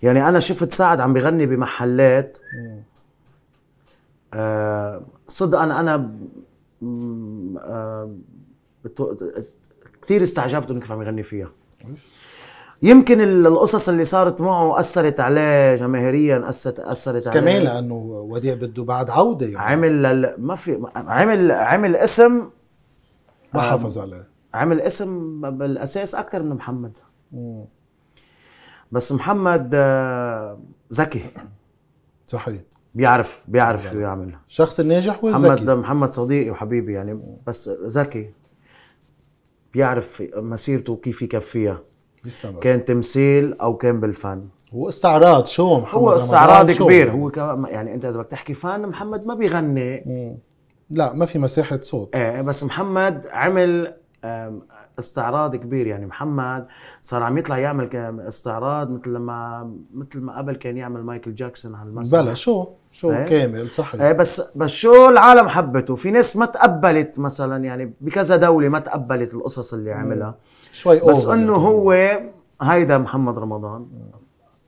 يعني انا شفت سعد عم بغني بمحلات آه صدقا انا آه كثير استعجبت انه كيف عم يغني فيها يمكن القصص اللي صارت معه اثرت عليه جماهيريا اثرت اثرت عليه كمان لانه وديع بده بعد عوده يعني. عمل ما في عمل عمل اسم ما حافظ عليه عمل اسم بالاساس اكثر من محمد مم. بس محمد آه، ذكي صحيح بيعرف بيعرف يعني شو يعمل الشخص الناجح وذكي محمد محمد صديقي وحبيبي يعني بس ذكي بيعرف مسيرته كيف يكفيها بيستمر. كان تمثيل او كان بالفن هو استعراض شو محمد هو استعراض كبير هو يعني انت اذا بدك تحكي فن محمد ما بيغني مم. لا ما في مساحه صوت ايه بس محمد عمل استعراض كبير يعني محمد صار عم يطلع يعمل استعراض مثل لما مثل ما قبل كان يعمل مايكل جاكسون على المسرح بلا شو شو ايه؟ كامل صحيح ايه بس بس شو العالم حبته في ناس ما تقبلت مثلا يعني بكذا دوله ما تقبلت القصص اللي عملها شوي بس انه يعني. هو هيدا محمد رمضان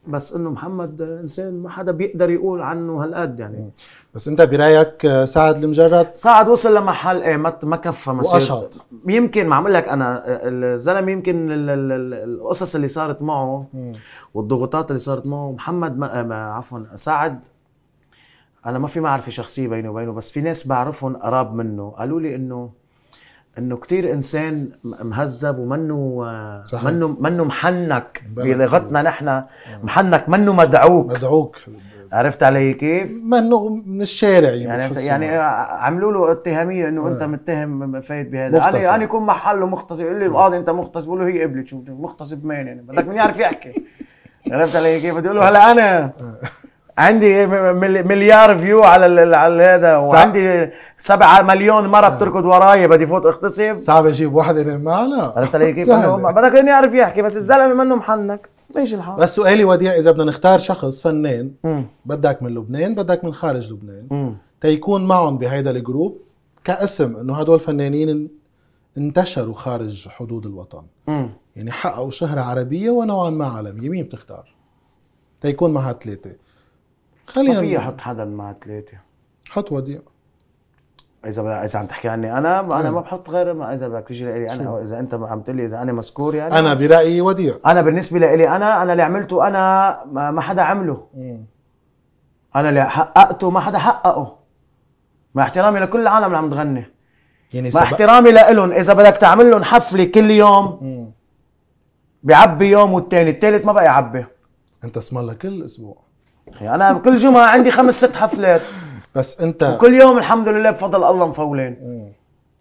بس انه محمد انسان ما حدا بيقدر يقول عنه هالقد يعني بس انت برايك آه، سعد المجرد سعد وصل لمحل ايه ما ما كفى مسيرته يمكن ما عم لك انا الزلمه يمكن القصص اللي صارت معه والضغوطات اللي صارت معه محمد آه، ما, عفوا سعد انا ما في معرفه شخصيه بيني وبينه بس في ناس بعرفهم قراب منه قالوا لي انه انه كتير انسان مهذب ومنه منه منه محنك بلغتنا نحن آه. محنك منه مدعوك مدعوك عرفت علي كيف؟ منه من الشارع يعني يعني عملوا له اتهاميه انه انت آه. متهم فايت بهذا انا انا كون محله مختص يقول لي القاضي انت مختص بقول له هي قبلت شو مختص بمين يعني بدك مين يعرف يحكي عرفت علي كيف؟ بدي اقول له هلا انا آه. عندي مليار فيو على على هذا وعندي سبعة مليون مره بتركض وراي بدي فوت اغتصب صعب اجيب واحد من معنا عرفت علي كيف؟ بدك اني اعرف يحكي بس الزلمه منه محنك ماشي الحال بس سؤالي وديع اذا بدنا نختار شخص فنان بدك من لبنان بدك من خارج لبنان تيكون معهم بهيدا الجروب كاسم انه هدول فنانين انتشروا خارج حدود الوطن مم. يعني حققوا شهره عربيه ونوعا ما عالميه مين بتختار؟ تيكون مع هالثلاثة خلينا ما في احط حدا مع ثلاثه حط وديع اذا بقى اذا عم تحكي عني انا انا إيه. ما بحط غير ما اذا بدك تيجي لي انا او اذا انت عم تقول لي اذا انا مذكور يعني انا برايي وديع انا بالنسبه لي انا انا اللي عملته انا ما حدا عمله مم. إيه. انا اللي حققته ما حدا حققه مع احترامي لكل العالم اللي عم تغني يعني مع احترامي لهم اذا بدك تعمل لهم حفله كل يوم مم. إيه. بيعبي يوم والتاني التالت ما بقى يعبي انت اسم الله كل اسبوع يعني انا كل جمعه عندي خمس ست حفلات بس انت وكل يوم الحمد لله بفضل الله مفولين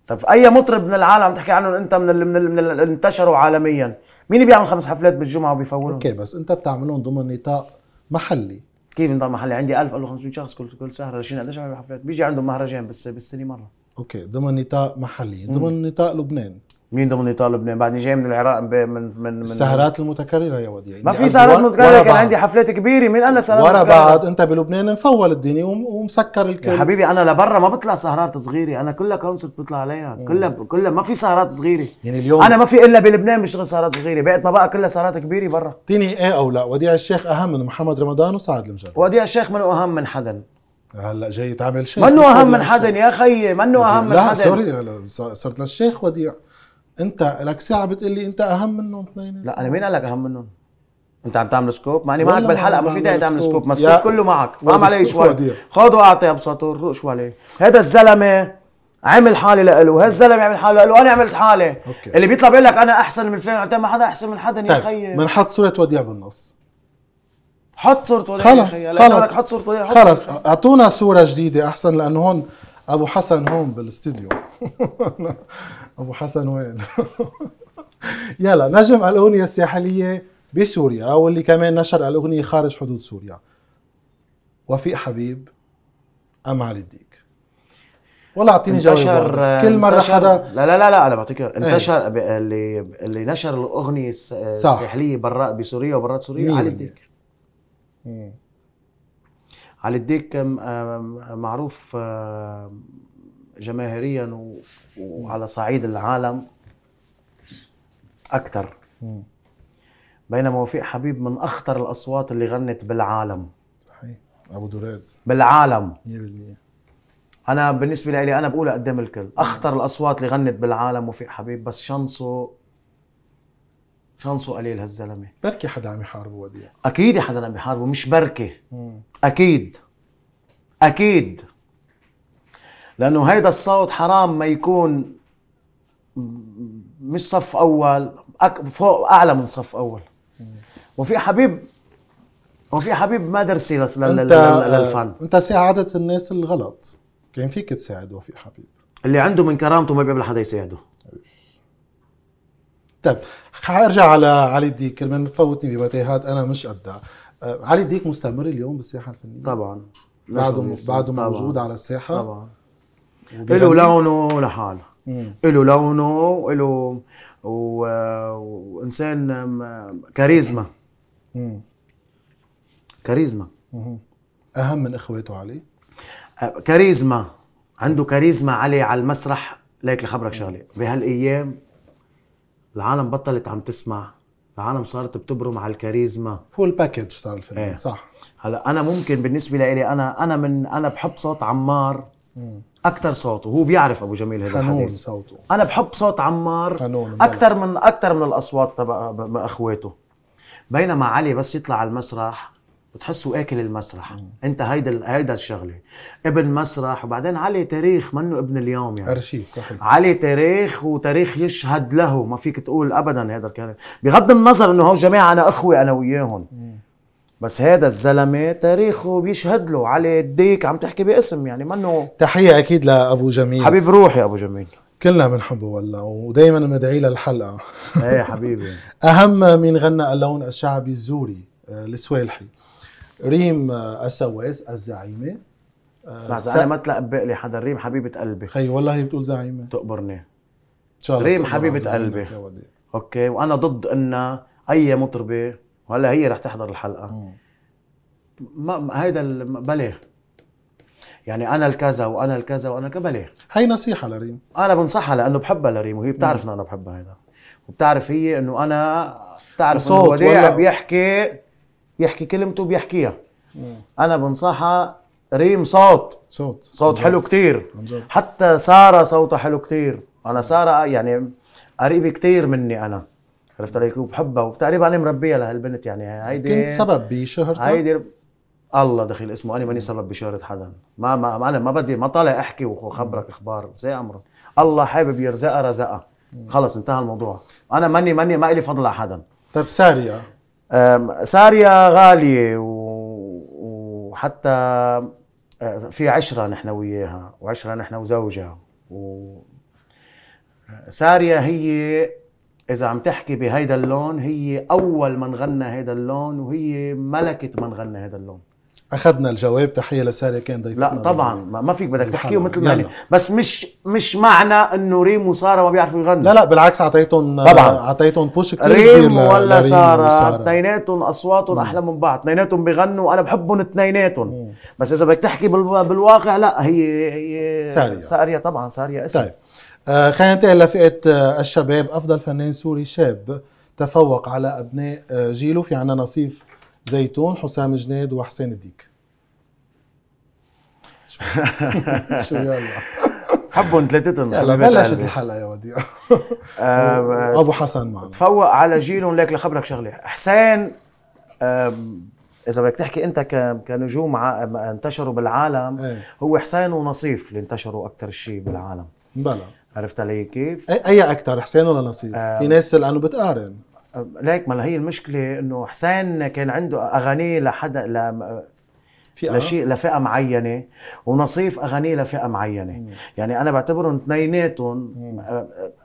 طيب اي مطرب من العالم عم تحكي عنه انت من اللي من اللي, من اللي انتشروا عالميا مين بيعمل خمس حفلات بالجمعه وبيفولهم اوكي بس انت بتعملهم ضمن نطاق محلي كيف نطاق محلي عندي 1000 1500 شخص كل كل سهره لشين قديش عمل حفلات بيجي عندهم مهرجان بس بالسنه مره اوكي ضمن نطاق محلي ضمن نطاق لبنان مين ضمن لبنان بعدني جاي من العراق من من من السهرات المتكرره يا وديع ما في يعني سهرات متكرره كان عندي حفلات كبيره مين قال لك سهرات ورا بعض انت بلبنان مفول الدنيا ومسكر الكل يا حبيبي انا لبرا ما بطلع سهرات صغيره انا كلها كونسرت بطلع عليها كلها كلها ما في سهرات صغيره يعني اليوم انا ما في الا بلبنان بشتغل سهرات صغيره بقت ما بقى كلها سهرات كبيره برا تيني ايه او لا وديع الشيخ اهم من محمد رمضان وسعد المجرد وديع الشيخ منه اهم من حدا هلا جاي تعمل شيء منه اهم من حدا يا خيي منه اهم من حدا لا سوري صرت للشيخ وديع انت لك ساعه بتقول لي انت اهم منهم اثنين لا انا مين قال لك اهم منهم؟ انت عم تعمل سكوب ماني معك بالحلقه ما في داعي تعمل سكوب ما سكوب كله معك فاهم علي شوي خذ واعطي ابو سطور روق شوي عليه هذا الزلمه عمل حالي لإله وهالزلمة عمل حاله لإله انا عملت حالي أوكي. اللي بيطلع بيقول لك انا احسن من فلان ما حدا احسن من حدا يا طيب، خيي بنحط صوره وديع بالنص حط صورة وديع خلص خلص حط صورة وديع خلص اعطونا صورة جديدة احسن لانه هون ابو حسن هون بالاستديو ابو حسن وين يلا نجم الاغنيه الساحليه بسوريا واللي كمان نشر الاغنيه خارج حدود سوريا وفيق حبيب ام علي الديك ولا اعطيني جواب انتشر كل مره حدا لا لا لا لا انا بعطيك إيه. انتشر ايه؟ اللي اللي نشر الاغنيه الساحليه برا بسوريا وبرات سوريا علي الديك علي الديك معروف آه، جماهيريا و... وعلى صعيد العالم اكثر بينما وفيق حبيب من اخطر الاصوات اللي غنت بالعالم صحيح ابو دراد بالعالم 100% انا بالنسبه لي انا بقولها قدام الكل اخطر الاصوات اللي غنت بالعالم وفيق حبيب بس شانسه شانسه قليل هالزلمه بركي حدا عم يحاربه وديع اكيد حدا عم يحاربه مش بركي اكيد اكيد لانه هيدا الصوت حرام ما يكون مش صف اول أك... فوق اعلى من صف اول وفي حبيب وفي حبيب ما درسي لل... انت... للفن انت ساعدت الناس الغلط كان فيك تساعد وفي حبيب اللي عنده من كرامته ما بيقبل حدا يساعده طيب حارجع على علي الديك كرمال ما تفوتني بمتاهات انا مش قدها آه، علي الديك مستمر اليوم بالساحه الفنيه طبعا بعده بعده موجود على الساحه طبعا له لونه لحاله له لونه وإله وانسان كاريزما كاريزما اهم من اخواته علي كاريزما عنده كاريزما علي على المسرح ليك لخبرك شغله بهالايام العالم بطلت عم تسمع العالم صارت بتبرم على الكاريزما فول باكج صار الفيلم ايه. صح هلا انا ممكن بالنسبه لي انا انا من انا بحب صوت عمار اكثر صوته هو بيعرف ابو جميل هذا الحديث صوته انا بحب صوت عمار اكثر من اكثر من الاصوات تبع اخواته بينما علي بس يطلع على المسرح بتحسه اكل المسرح مم. انت هيدا هيدا الشغله ابن مسرح وبعدين علي تاريخ منه ابن اليوم يعني ارشيف صحيح علي تاريخ وتاريخ يشهد له ما فيك تقول ابدا هذا الكلام بغض النظر انه هو جماعه انا اخوي انا وياهم مم. بس هذا الزلمه تاريخه بيشهد له علي الديك عم تحكي باسم يعني منه تحيه اكيد لابو جميل حبيب روحي ابو جميل كلنا بنحبه والله ودائما بندعي للحلقه ايه حبيبي اهم من غنى اللون الشعبي الزوري آه، السويلحي ريم آه، السواس الزعيمه لحظة آه، انا ما تلقى لي حدا ريم حبيبة قلبي خي والله هي بتقول زعيمة تقبرني ان شاء الله ريم حبيبة قلبي اوكي وانا ضد ان اي مطربة وهلا هي رح تحضر الحلقه ما هيدا بلاه يعني انا الكذا وانا الكذا وانا كذا هي نصيحه لريم انا بنصحها لانه بحبها لريم وهي بتعرف انه انا بحبها هيدا وبتعرف هي انه انا بتعرف انه وديع ولا... بيحكي يحكي كلمته بيحكيها مم. انا بنصحها ريم صوت صوت صوت حلو كتير حتى ساره صوتها حلو كتير انا ساره يعني قريبه كتير مني انا عرفت عليك وبحبها وبتقريبا انا مربيها لهالبنت يعني هيدي كنت سبب بشهرتها؟ هيدي الله دخيل اسمه انا ماني سبب بشهره حدا ما ما انا ما بدي ما طالع احكي وخبرك اخبار زي امرك الله حابب يرزقها رزقها خلص انتهى الموضوع انا ماني ماني ما لي فضل على حدا طيب ساريه ساريه غاليه و... وحتى أه، في عشره نحن وياها وعشره نحن وزوجها و ساريه هي اذا عم تحكي بهيدا اللون هي اول من غنى هيدا اللون وهي ملكه من غنى هيدا اللون اخذنا الجواب تحيه لساري كان ضيفنا لا طبعا ما, ما فيك بدك تحكيه مثل ما بس مش مش معنى انه ريم وساره ما بيعرفوا يغنوا لا لا بالعكس اعطيتهم طبعا آه، اعطيتهم بوش كثير ريم ولا ساره اثنيناتهم اصواتهم احلى من بعض اثنيناتهم بيغنوا وانا بحبهم اثنيناتهم بس اذا بدك تحكي بالواقع لا هي هي ساريه ساريه طبعا ساريه اسم طيب آه، خلينا ننتقل لفئة آه، الشباب أفضل فنان سوري شاب تفوق على أبناء آه، جيله في عنا نصيف زيتون حسام جناد وحسين الديك شو يلا حبهم ثلاثتهم يلا بلشت الحلقه يا وديع ابو حسن معنا تفوق على جيلهم ليك لخبرك شغله حسين اذا بدك تحكي انت كنجوم انتشروا بالعالم إيه. هو حسين ونصيف اللي انتشروا اكثر شيء بالعالم بلا عرفت علي كيف؟ اي اي اكثر حسين ولا نصيف؟ آه في ناس لانه بتقارن ليك ما هي المشكله انه حسين كان عنده اغاني لحدا ل... فئة لشيء لفئة معينة ونصيف أغاني لفئة معينة مم. يعني أنا بعتبرهم اثنيناتهم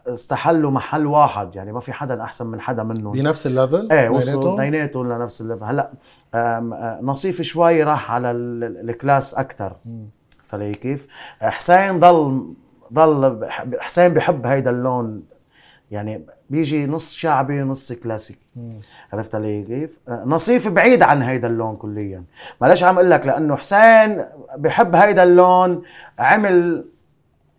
استحلوا محل واحد يعني ما في حدا أحسن من حدا منهم بنفس الليفل؟ ايه وصلوا اثنيناتهم لنفس الليفل هلا نصيف شوي راح على الكلاس أكثر فلي كيف حسين ضل ضل حسين بحب هيدا اللون يعني بيجي نص شعبي ونص كلاسيك عرفت علي كيف؟ نصيف بعيد عن هيدا اللون كليا ما ليش عم اقول لك لانه حسين بحب هيدا اللون عمل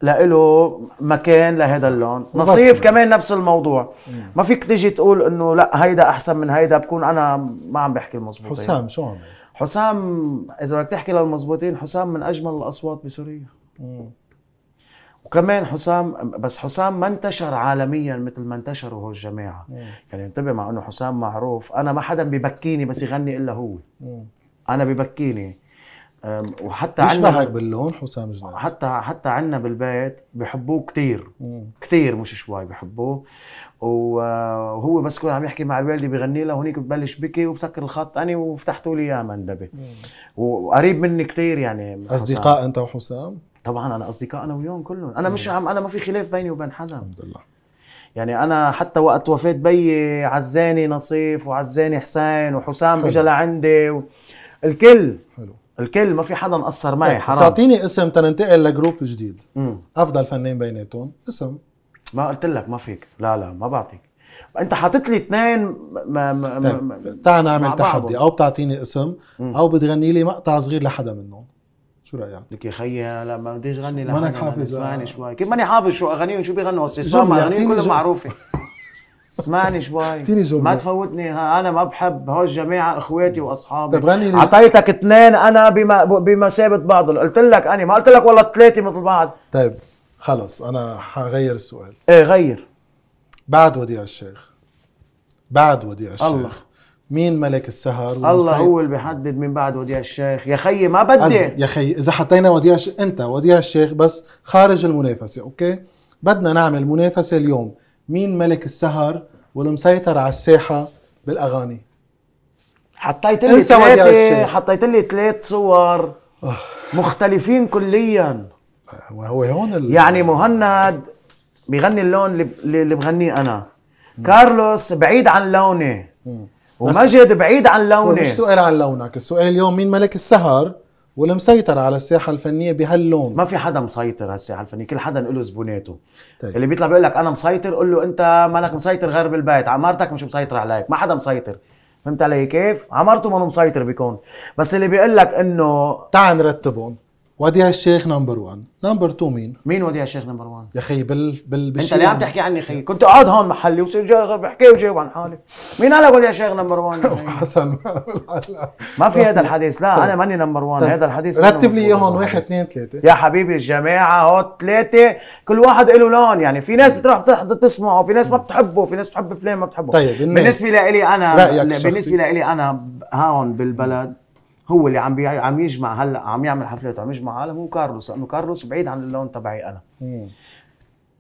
لإله مكان لهذا اللون نصيف يعني. كمان نفس الموضوع مم. ما فيك تيجي تقول انه لا هيدا احسن من هيدا بكون انا ما عم بحكي المزبوط حسام شو عم حسام اذا بدك تحكي للمزبوطين حسام من اجمل الاصوات بسوريا مم. وكمان حسام بس حسام ما انتشر عالميا مثل ما انتشروا هو مم. يعني انتبه مع انه حسام معروف انا ما حدا ببكيني بس يغني الا هو مم. انا ببكيني وحتى عندنا باللون حسام جناد حتى حتى عندنا بالبيت بحبوه كثير كثير مش شوي بحبوه وهو بس كون عم يحكي مع الوالده بغني لها هونيك ببلش بكي وبسكر الخط انا وفتحتوا لي اياه مندبه وقريب مني كثير يعني اصدقاء انت وحسام؟ طبعا انا اصدقاء انا وياهم كلهم انا مش عم إيه. انا ما في خلاف بيني وبين حدا الحمد لله يعني انا حتى وقت وفاه بيي عزاني نصيف وعزاني حسين وحسام اجى لعندي و... الكل حلو الكل ما في حدا مقصر معي إيه، حرام اعطيني اسم تننتقل لجروب جديد مم. افضل فنان بيناتهم اسم ما قلت لك ما فيك لا لا ما بعطيك انت حاطط لي اثنين ما ما, ما إيه، تعال نعمل تحدي او بتعطيني اسم مم. او بتغني لي مقطع صغير لحدا منهم شو رايك؟ لك يا خيي هلا ما بديش غني لحالي مانك حافظ اسمعني آه. شوي كيف ماني حافظ شو اغانيهم شو بيغنوا هسه سامع اغانيهم كلها معروفه اسمعني شوي ما تفوتني ها انا ما بحب هول الجماعه اخواتي واصحابي طيب غني اعطيتك اثنين انا بما بمثابه بعض قلت لك انا ما قلت لك والله ثلاثه مثل بعض طيب خلص انا حغير السؤال ايه غير بعد وديع الشيخ بعد وديع الشيخ الله مين ملك السهر الله هو اللي بيحدد من بعد وديع الشيخ يا خيي ما بدي يا خيي اذا حطينا وديع ش... انت وديع الشيخ بس خارج المنافسه اوكي بدنا نعمل منافسه اليوم مين ملك السهر والمسيطر على الساحه بالاغاني حطيت لي ثلاثه حطيت لي ثلاث صور مختلفين كليا آه، هو هون ال... يعني مهند بغني اللون اللي, بغنيه انا كارلوس بعيد عن لوني ومجد بعيد عن لونه مش سؤال عن لونك السؤال اليوم مين ملك السهر والمسيطر على الساحه الفنيه بهاللون ما في حدا مسيطر على الساحه الفنيه كل حدا له زبوناته طيب. اللي بيطلع بيقول لك انا مسيطر قول له انت مالك مسيطر غير بالبيت عمارتك مش مسيطره عليك ما حدا مسيطر فهمت علي كيف عمارته ما مسيطر بيكون بس اللي بيقول لك انه تعال نرتبهم وديع الشيخ نمبر 1 نمبر 2 مين مين وديع الشيخ نمبر 1 يا اخي بال بال بالشيء انت ليه عم تحكي عني اخي كنت قاعد هون محلي بحكي وجاوب عن حالي مين قال لك وديع الشيخ نمبر 1 حسن ما في هذا الحديث لا انا ماني نمبر 1 طيب، هذا الحديث رتب لي اياهم واحد اثنين ثلاثه يا حبيبي الجماعه هو ثلاثه كل واحد له لون يعني في ناس بتروح تسمعه وفي ناس ما بتحبه في ناس بتحب فلان ما بتحبه طيب بالنسبه لي انا بالنسبه لي انا هون بالبلد هو اللي عم عم يجمع هلا عم يعمل حفلات وعم يجمع عالم هو كارلوس لانه كارلوس بعيد عن اللون تبعي انا مم.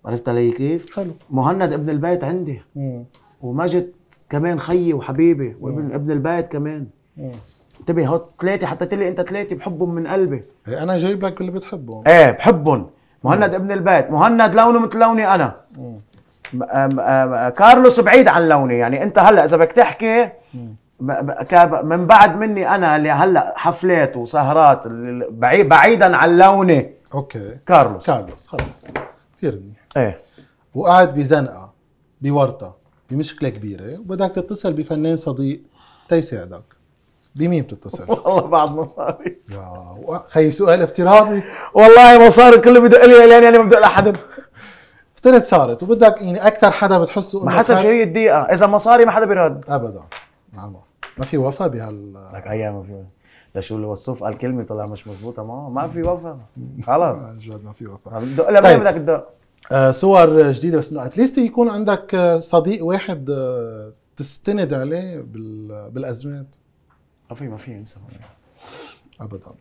عرفت علي كيف؟ حلو مهند ابن البيت عندي مم. ومجد كمان خيي وحبيبي وابن ابن البيت كمان انتبه هو ثلاثه حطيت لي انت ثلاثه بحبهم من قلبي إيه، انا جايب لك اللي بتحبهم ايه بحبهم مهند مم. ابن البيت مهند لونه مثل لوني انا مم. كارلوس بعيد عن لوني يعني انت هلا اذا بدك تحكي مم. من بعد مني انا اللي هلا حفلات وسهرات بعيد بعيدا عن لونه اوكي كارلوس كارلوس خلص كثير منيح ايه وقعد بزنقه بورطه بمشكله كبيره وبدك تتصل بفنان صديق تيساعدك بمين بتتصل؟ والله بعد مصاري واو خي سؤال افتراضي والله مصاري كله بدق لي يعني انا ما بدق لحدا افترض صارت وبدك يعني اكثر حدا بتحسه ما حسب شو هي الدقيقه اذا مصاري ما حدا بيرد ابدا نعم ما في وفاء بهال لك اي ما في ده شو اللي وصف قال كلمه طلع مش مزبوطه معه ما في وفاء خلاص عن جد ما في وفاء دق لما طيب. بدك تدق آه صور جديده بس انه اتليست يكون عندك آه، صديق واحد آه، تستند عليه بالازمات ما في ما في انسى ما في ابدا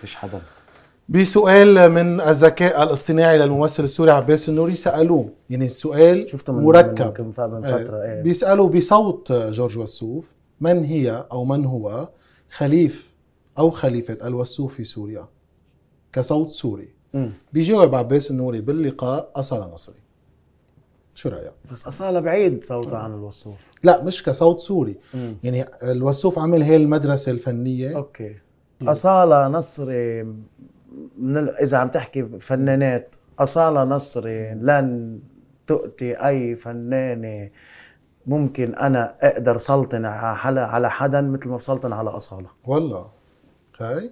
فيش حدا بسؤال من الذكاء الاصطناعي للممثل السوري عباس النوري سالوه يعني السؤال شفته من مركب من فترة آه، إيه. بيسالوا بصوت جورج وسوف من هي او من هو خليف او خليفه الوسوف في سوريا كصوت سوري بيجاوب عباس النوري باللقاء اصاله نصري شو رايك؟ بس اصاله بعيد صوته عن الوسوف لا مش كصوت سوري مم. يعني الوسوف عمل هي المدرسه الفنيه اوكي اصاله نصري من اذا عم تحكي فنانات اصاله نصري لن تؤتي اي فنانه ممكن انا اقدر سلطن على حدا مثل ما بسلطن على اصاله والله هاي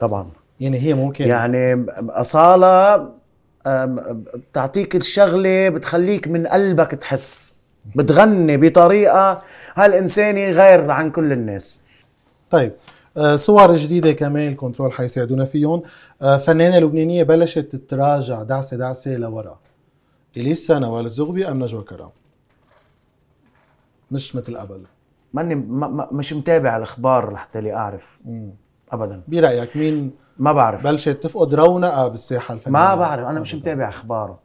طبعا يعني هي ممكن يعني اصاله بتعطيك الشغله بتخليك من قلبك تحس بتغني بطريقه هالانسانه غير عن كل الناس طيب آه، صور جديدة كمان الكنترول حيساعدونا فيهم آه، فنانة لبنانية بلشت تتراجع دعسة دعسة لورا إليسا نوال الزغبي أم نجوى كرام مش مثل قبل ماني ما مش متابع الاخبار لحتى لي اعرف مم. ابدا برايك مين ما بعرف بلشت تفقد رونقها بالساحه الفنيه ما بعرف انا مش متابع اخبار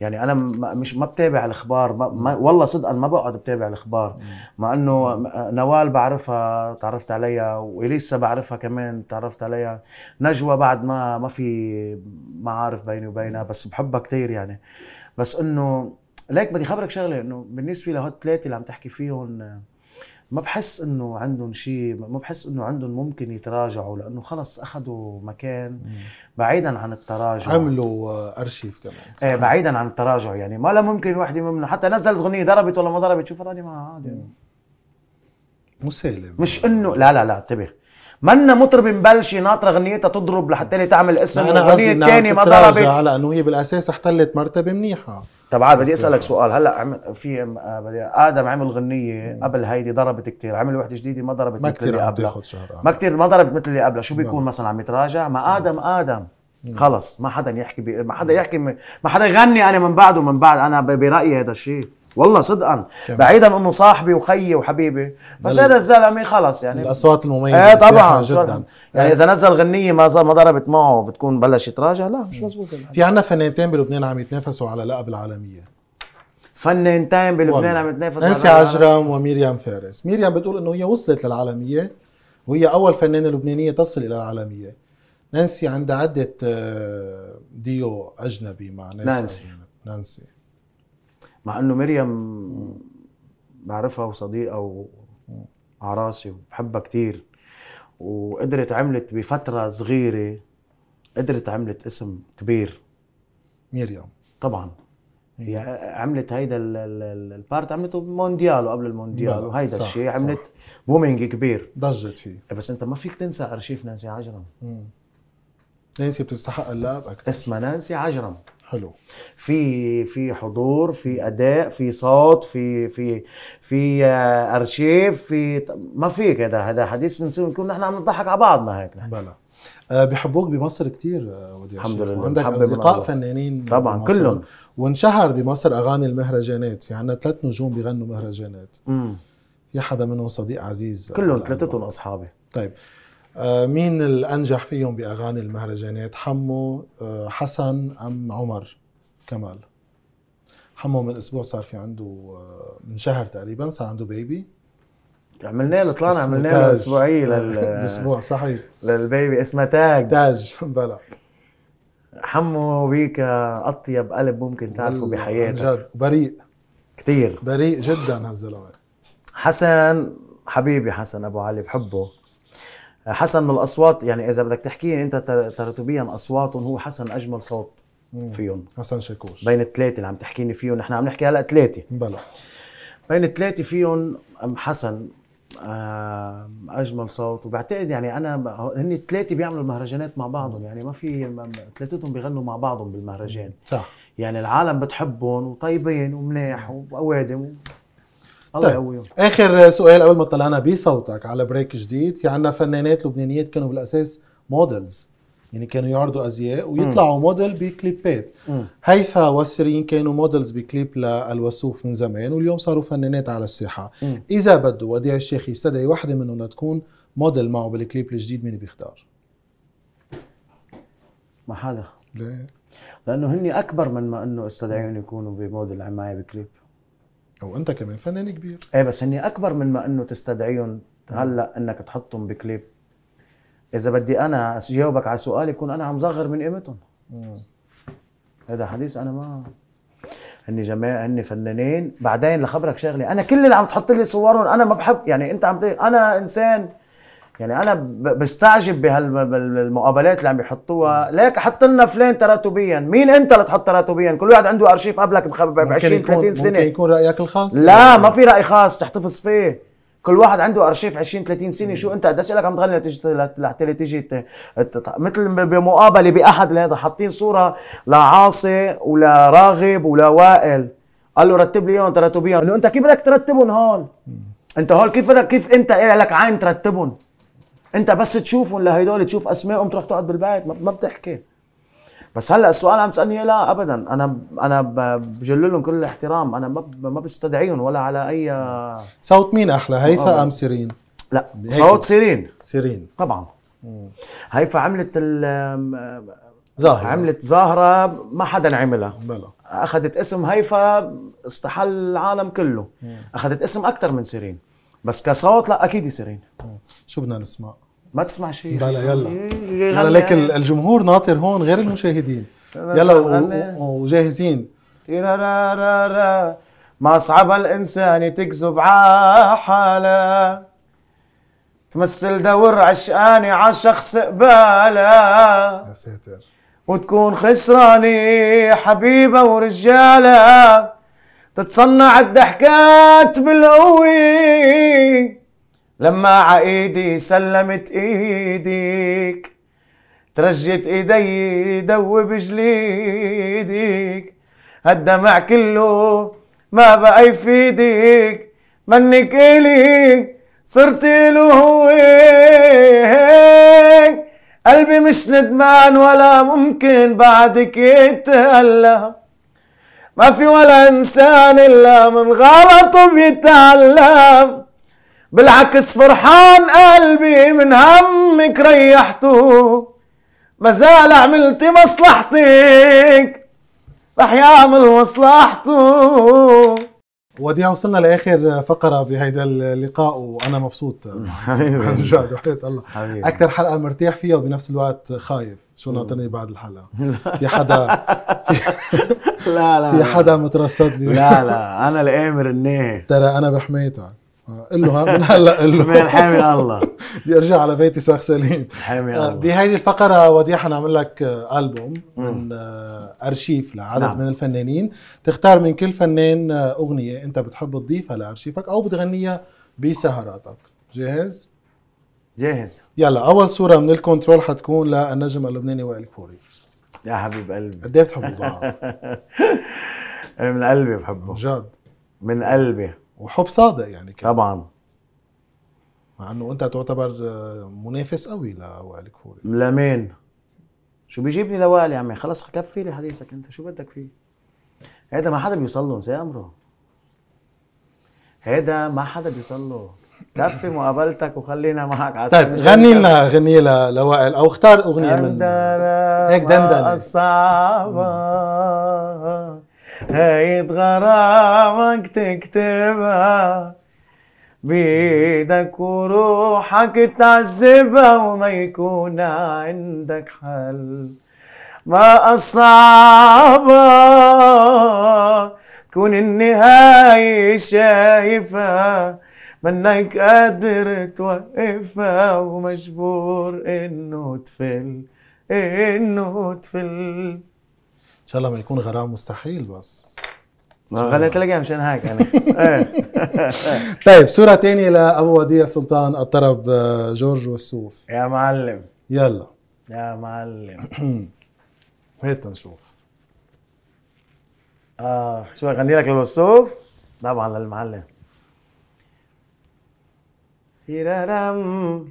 يعني انا مش ما بتابع الاخبار ما ما والله صدقا ما بقعد بتابع الاخبار مع انه نوال بعرفها تعرفت عليها واليسا بعرفها كمان تعرفت عليها نجوى بعد ما ما في معارف بيني وبينها بس بحبها كثير يعني بس انه ليك بدي خبرك شغله انه بالنسبه لهالثلاثه الثلاثه اللي عم تحكي فيهم ما بحس انه عندهم شيء ما بحس انه عندهم ممكن يتراجعوا لانه خلص اخذوا مكان بعيدا عن التراجع عملوا آه، ارشيف كمان صحيح. ايه بعيدا عن التراجع يعني ما لا ممكن وحده ممنوع حتى نزلت اغنيه ضربت ولا ما ضربت شوف راني معها عادي مسالم مش انه لا لا لا انتبه منا مطرب مبلشي ناطره غنيتها تضرب لحتى تعمل اسم انا قصدي الثانيه ما ضربت لانه هي بالاساس احتلت مرتبه منيحه طب عاد بدي اسالك آه. سؤال هلا عمل في آه، ادم عمل غنيه قبل هيدي ضربت كتير عمل وحده جديده ما ضربت ما مثل اللي قبلها ما آه. كثير ما ضربت مثل اللي قبلها شو بيكون مثلا عم يتراجع ما ادم ادم خلص ما حدا يحكي بي... ما حدا يحكي ما حدا يغني انا من بعده من بعد انا برايي هذا الشيء والله صدقا كم. بعيدا انه صاحبي وخيي وحبيبي بس هذا الزلمه خلص يعني الاصوات المميزه ايه طبعا جدا يعني, يعني اذا نزل غنيه ما ما ضربت معه بتكون بلش يتراجع لا مش مزبوط في عندنا فنانتين بلبنان عم يتنافسوا على لقب العالميه فنانتين بلبنان عم يتنافسوا نانسي عجرم وميريام فارس ميريام بتقول انه هي وصلت للعالميه وهي اول فنانه لبنانيه تصل الى العالميه نانسي عندها عده آه، ديو اجنبي مع نانسي نانسي, نانسي. مع انه مريم بعرفها وصديقه وعراسي راسي وبحبها كثير وقدرت عملت بفتره صغيره قدرت عملت اسم كبير مريم طبعا هي عملت هيدا البارت عملته مونديال وقبل المونديال وهيدا الشيء عملت بومينج كبير ضجت فيه إيه، بس انت ما فيك تنسى ارشيف نانسي عجرم مم. نانسي بتستحق اللقب اكثر اسمها نانسي عجرم حلو في في حضور في اداء في صوت في في في آه، ارشيف في ما في كده هذا حديث بنصير نكون نحن عم نضحك على بعضنا هيك نحن بلا آه، بحبوك بمصر كتير آه، ودي الحمد لله وعندك اصدقاء فنانين طبعا بمصر. كلهم وانشهر بمصر اغاني المهرجانات في عندنا ثلاث نجوم بيغنوا مهرجانات امم يا حدا منهم صديق عزيز كلهم ثلاثتهم اصحابي طيب آه، مين الانجح فيهم باغاني المهرجانات حمو آه، حسن ام عمر كمال حمو من اسبوع صار في عنده آه، من شهر تقريبا صار عنده بيبي عملنا له طلعنا عملنا له اسبوعيه لل الاسبوع صحيح للبيبي اسمها تاج تاج بلا حمو بيك اطيب قلب ممكن تعرفه بحياتك عن جد بريء كثير بريء جدا هالزلمه حسن حبيبي حسن ابو علي بحبه حسن من الاصوات يعني اذا بدك تحكي انت ترتيبيا اصواتهم هو حسن اجمل صوت فيهم حسن شاكوش بين الثلاثه اللي عم تحكيني فيهم نحن عم نحكي هلا ثلاثه بلا بين الثلاثه فيهم حسن اجمل صوت وبعتقد يعني انا هن الثلاثه بيعملوا المهرجانات مع بعضهم يعني ما في ثلاثتهم بيغنوا مع بعضهم بالمهرجان صح يعني العالم بتحبهم وطيبين ومناح واوادم الله طيب. يقويهم طيب. اخر سؤال قبل ما طلعنا بصوتك على بريك جديد في عندنا فنانات لبنانيات كانوا بالاساس مودلز يعني كانوا يعرضوا ازياء ويطلعوا م. موديل بكليبات هيفا وسرين كانوا مودلز بكليب للوسوف من زمان واليوم صاروا فنانات على الساحه مم. اذا بده وديع الشيخ يستدعي وحده منهم لتكون موديل معه بالكليب الجديد مين بيختار؟ ما حدا ليه؟ لانه هن اكبر من ما انه استدعيهم يكونوا بموديل معي بكليب او انت كمان فنان كبير ايه بس هني اكبر من ما انه تستدعيهم هلا انك تحطهم بكليب اذا بدي انا اجاوبك على سؤالي يكون انا عم صغر من قيمتهم هذا حديث انا ما هن جماعه هن فنانين بعدين لخبرك شغله انا كل اللي عم تحط لي صورهم انا ما بحب يعني انت عم انا انسان يعني انا بستعجب بهالمقابلات اللي عم بيحطوها ليك حط لنا فلان تراتبيا مين انت لتحط تراتبيا كل واحد عنده ارشيف قبلك ب 20 30 سنه ممكن يكون رايك الخاص لا يعني. ما في راي خاص تحتفظ فيه كل واحد عنده ارشيف 20 30 سنه شو انت قد لك عم تغني لتجي لحتى تيجي مثل بمقابله باحد لهذا حاطين صوره لعاصي ولا راغب ولا وائل قال له رتب لي اياهم ترتبيهم قال له انت كيف بدك ترتبهم هول انت هول كيف بدك كيف انت إيه لك عين ترتبهم انت بس تشوفهم لهدول تشوف اسمائهم تروح تقعد بالبيت ما بتحكي بس هلا السؤال عم تسالني إيه؟ لا ابدا انا انا بجل لهم كل الاحترام انا ما ما بستدعيهم ولا على اي صوت مين احلى هيفا ام سيرين؟ لا صوت سيرين سيرين طبعا هيفا عملت ظاهرة عملت ظاهرة ما حدا عملها بلا اخذت اسم هيفا استحل العالم كله اخذت اسم اكثر من سيرين بس كصوت لا اكيد سيرين مم. شو بدنا نسمع؟ ما تسمع شيء بلا يلا يلا إيه، إيه، ليك الجمهور ناطر هون غير المشاهدين يلا وجاهزين ما صعب الانسان تكذب عحالة تمثل دور عشقاني على شخص قبالة يا ساتر وتكون خسراني حبيبة ورجالة تتصنع الضحكات بالقوي لما عايدي سلمت ايديك ترجت ايدي دوب جليدك هالدمع كله ما بقى يفيدك منك الي صرت له هيك قلبي مش ندمان ولا ممكن بعدك يتألم ما في ولا إنسان إلا من غلطه بيتعلم بالعكس فرحان قلبي من همك ريحته ما زال عملتي مصلحتك رح يعمل مصلحته وديع وصلنا لاخر فقره بهيدا اللقاء وانا مبسوط عن جد الله حبيبي. اكثر حلقه مرتاح فيها وبنفس الوقت خايف شو ناطرني بعد الحلقه في حدا في لا لا في حدا مترصد لي لا لا انا الامر الناهي ترى انا بحميتك قل له من هلا قل له من حامي الله بدي ارجع على بيتي ساخ سليم حامي آه، الله بهيدي الفقره وديع حنعمل لك آه، البوم من آه، ارشيف لعدد نعم. من الفنانين تختار من كل فنان اغنيه انت بتحب تضيفها لارشيفك او بتغنيها بسهراتك جاهز؟ جاهز يلا اول صوره من الكنترول حتكون للنجم اللبناني وائل كوري يا حبيب قلبي قد ايه بتحبوا بعض؟ من قلبي بحبه جد من قلبي وحب صادق يعني كان. طبعا مع انه انت تعتبر آه، منافس قوي لوائل كفوري لمين؟ شو بيجيبني لوائل يا عمي خلص كفي لي حديثك انت شو بدك فيه؟ هيدا ما حدا بيوصل له انسى امره هيدا ما حدا بيوصل له كفي مقابلتك وخلينا معك على طيب غني لنا غنية لوائل او اختار اغنية من هيك دندن الصعبة هاي غرامك تكتبها بيدك وروحك تعذبها وما يكون عندك حل ما أصعبها تكون النهاية شايفها منك قادر توقفها ومجبور إنه تفل إنه تفل شاء الله ما يكون غرام مستحيل بس ما غلط لك مشان هيك انا طيب صورة تانية لأبو وديع سلطان الطرب آه، جورج والسوف يا معلم يلا يا معلم هات نشوف اه شو غني لك للوسوف؟ طبعا للمعلم تيرارم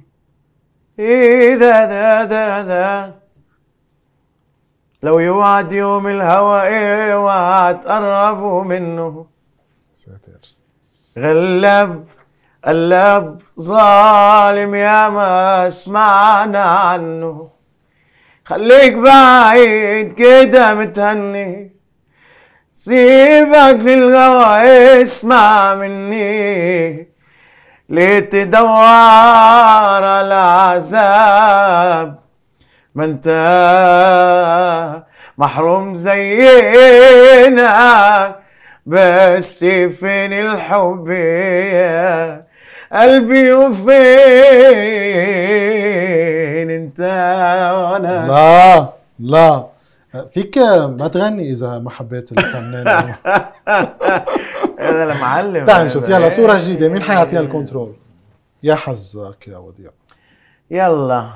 إيه دا دا دا دا لو يوعد يوم الهوى إيه قربوا منه ساتر غلب قلب ظالم يا ما سمعنا عنه خليك بعيد كده متهني سيبك للغوى اسمع مني ليه تدور على العذاب ما انت محروم زينا بس فين الحب يا قلبي وفين انت وانا لا لا فيك ما تغني اذا ما حبيت الفنان هذا المعلم تعال نشوف يلا صوره جديده مين حيعطيها الكنترول يا حظك يا وديع يلا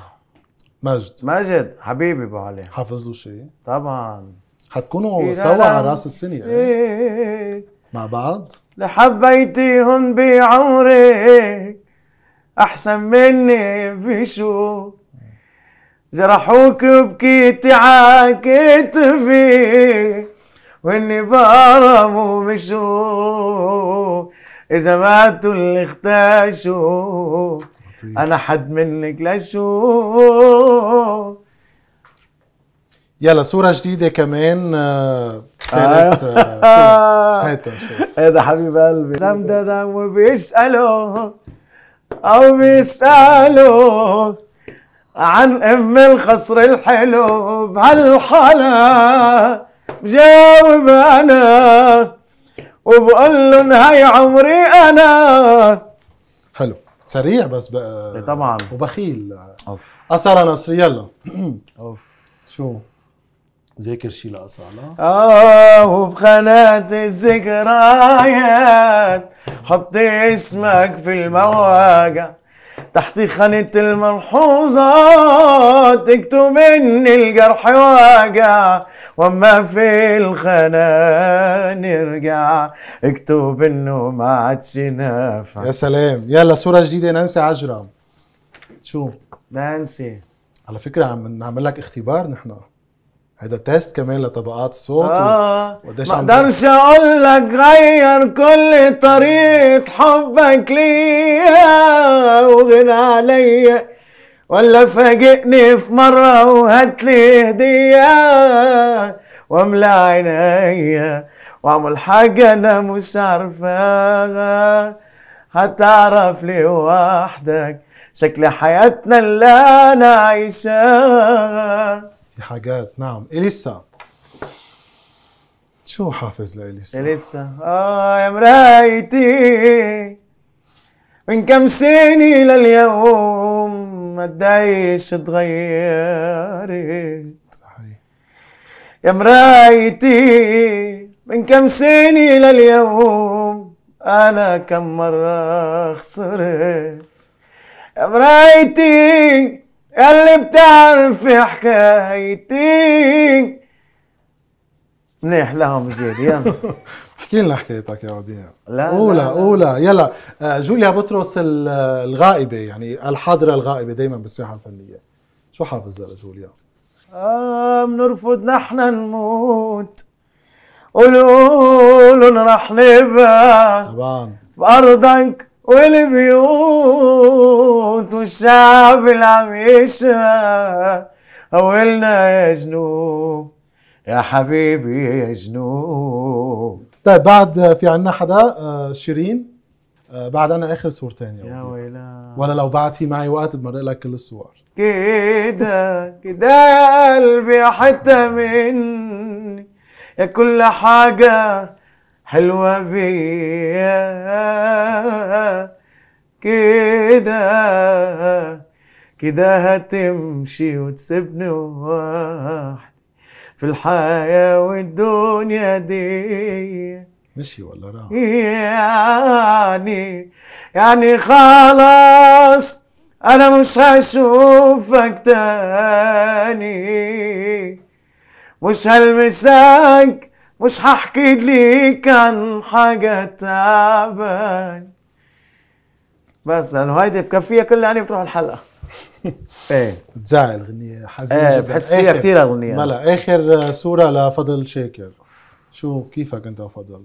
مجد مجد حبيبي ابو علي حافظ له شيء؟ طبعا حتكونوا إيه، سوا على راس السنه يعني. إيه مع بعض؟ لحبيتيهم بعمرك احسن مني بشو جرحوك وبكيت عاكيت فيه واني بارم ومشو اذا ماتوا اللي اختاشوا طيب. انا حد منك لشو يلا صورة جديدة كمان فارس هاتوا نشوف هذا حبيب قلبي دم دم وبيسألوا أو بيسألوا عن أم الخصر الحلو بهالحالة بجاوب أنا وبقول لهم هاي عمري أنا حلو سريع بس بقى إيه، طبعا وبخيل اوف اصاله نصر يلا اوف شو ذاكر شي لأصالة آه وبقناة الذكريات حط اسمك في المواجع تحت خانة الملحوظات ان الجرح واجع وما في الخانة نرجع اكتب انه ما عادش نافع يا سلام يلا صورة جديدة نانسي عجرم شو نانسي على فكرة عم نعمل لك اختبار نحن هيدا تيست كمان لطبقات الصوت آه و... ما اقدرش اقول لك غير كل طريقة حبك ليا وغنى عليا ولا فاجئني في مرة وهات لي هدية واملى عينيا واعمل حاجة انا مش عارفاها هتعرف لوحدك شكل حياتنا اللي انا عايشاها في حاجات نعم اليسا شو حافظ لإليسا؟ إليسا آه يا مرايتي من كم سنة لليوم ما تدايش تغيرت صحيح يا مرايتي من كم سنة لليوم أنا كم مرة خسرت يا مرايتي اللي بتعرف حكايتي منيح لهم زيد يلا احكي لنا حكايتك يا عودية لا اولى لا اولى يلا آه، جوليا بطرس الغائبه يعني الحاضره الغائبه دائما بالساحه الفنيه شو حافظ لجوليا؟ آه بنرفض نحن نموت قولوا لهم رح نبقى طبعا بأرضك والبيوت والشعب العم يشهى أولنا يا جنوب يا حبيبي يا جنوب طيب بعد في عنا حدا آه، شيرين آه، بعد انا اخر صورتين يا, يا ولا لو بعد في معي وقت بمرق لك كل الصور كده كده يا قلبي حتى مني يا كل حاجه حلوة بيا كده كده هتمشي وتسيبني وحدي في الحياة والدنيا دي مشي ولا راح يعني يعني خلاص انا مش هشوفك تاني مش هلمسك مش هحكي لي عن حاجة تعبان بس لأنه هيدي بكفيها كل يعني بتروح الحلقة ايه بتزعل غنية حزينة ايه بحس فيها كثير أغنية ملا آخر صورة لفضل شاكر شو كيفك أنت وفضل؟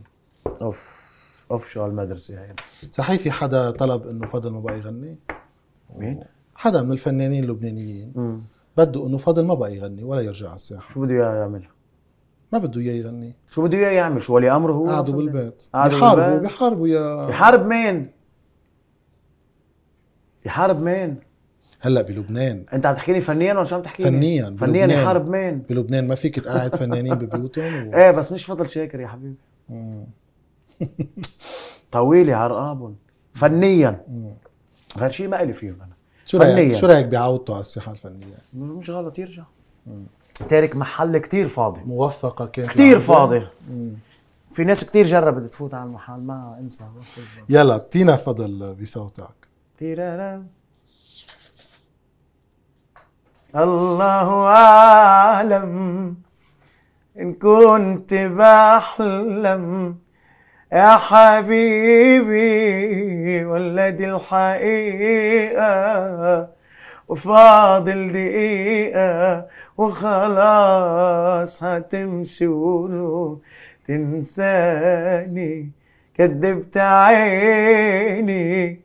أوف أوف شو هالمدرسة هي صحيح في حدا طلب إنه فضل ما بقى يغني؟ مين؟ حدا من الفنانين اللبنانيين بده إنه فضل ما بقى يغني ولا يرجع على الساحة شو بده يعمل؟ ما بده اياه يغني شو بده اياه يعمل شو ولي امره هو قعدوا بالبيت بيحاربوا بيحاربوا يا يحارب مين؟ يحارب مين؟ هلا بلبنان انت عم تحكيني فنيا ولا شو عم تحكيني؟ فنيا فنيا يحارب مين؟ بلبنان ما فيك تقعد فنانين ببيوتهم و... ايه بس مش فضل شاكر يا حبيبي طويلة عرقابهم فنيا غير شيء ما الي فيهم انا شو رايك شو رايك بعودته على الساحه الفنيه؟ مش غلط يرجع مم. تارك محل كتير فاضي موفقه كانت كتير فاضي مم. في ناس كتير جربت تفوت على المحل ما انسى يلا اعطينا فضل بصوتك الله أعلم إن كنت بحلم يا حبيبي ولا دي الحقيقة وفاضل دقيقة وخلاص هتمشي ولو تنساني كدبت عيني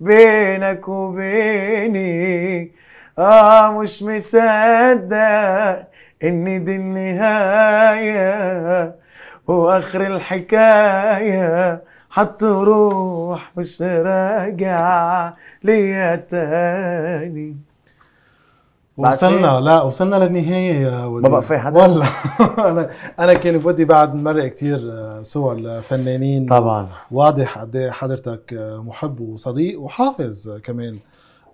بينك وبيني اه مش مصدق ان دي النهاية واخر الحكاية حط روح مش راجع ليا تاني وصلنا لا وصلنا للنهايه يا ودي ما بقى في حدا والله انا انا كان بودي بعد نمرق كثير آه، صور لفنانين طبعا واضح قد إيه حضرتك آه، محب وصديق وحافظ كمان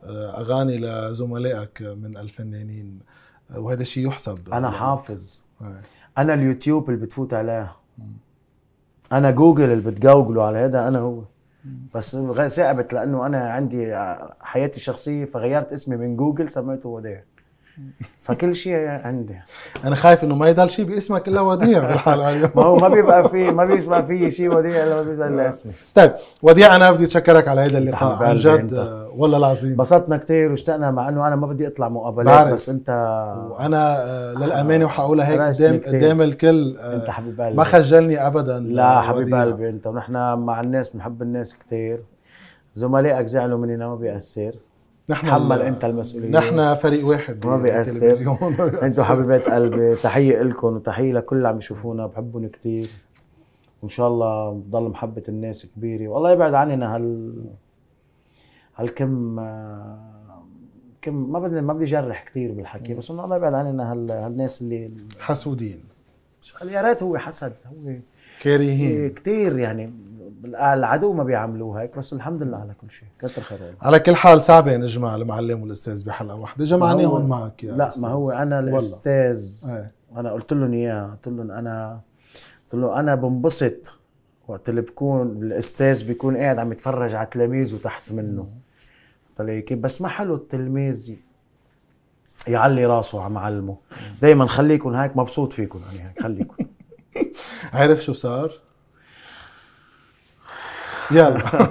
آه، اغاني لزملائك من الفنانين وهذا الشيء يحسب انا حافظ هاي. انا اليوتيوب اللي بتفوت عليه انا جوجل اللي بتجوجله على هذا انا هو بس ثابت لانه انا عندي حياتي الشخصيه فغيرت اسمي من جوجل سميته وديع فكل شيء عندي انا خايف انه ما يضل شيء باسمك الا وديع بالحلقه اليوم ما هو ما بيبقى في ما بيسمع في شيء وديع الا ما بيبقى الا اسمي طيب وديع انا بدي اتشكرك على هذا اللقاء عن جد والله العظيم انبسطنا كثير واشتقنا مع انه انا ما بدي اطلع مقابلات بعرف. بس انت وانا آه للامانه وحقولها هيك قدام قدام الكل انت آه، حبيب قلبي ما خجلني ابدا آه، لا حبيب قلبي انت ونحن مع الناس بنحب الناس كثير زملائك زعلوا مني ما بيأثر نحن تحمل انت المسؤوليه نحن فريق واحد ما يعني بيأثر انتم حبيبات قلبي تحيه لكم وتحيه لكل اللي عم يشوفونا بحبهم كثير وان شاء الله بضل محبه الناس كبيره والله يبعد عننا هال هالكم آه، كم ما بدي ما بدي جرح كثير بالحكي بس انه الله يبعد عننا هال... هالناس اللي حسودين يا ريت هو حسد هو كارهين إيه، كثير يعني العدو ما بيعملوه هيك بس الحمد لله على كل شيء كثر خير على كل حال صعب نجمع اجمع المعلم والاستاذ بحلقه واحده جمعناهم معك يا لا أستاذ. ما هو انا الاستاذ إيه. انا قلت لهم اياه قلت لهم انا قلت له انا بنبسط وقت اللي بكون الاستاذ بيكون قاعد عم يتفرج على تلاميذه تحت منه قلت له بس ما حلو التلميذ يعلي راسه عم علمه دائما خليكم هيك مبسوط فيكم يعني هيك خليكم عارف شو صار؟ يلا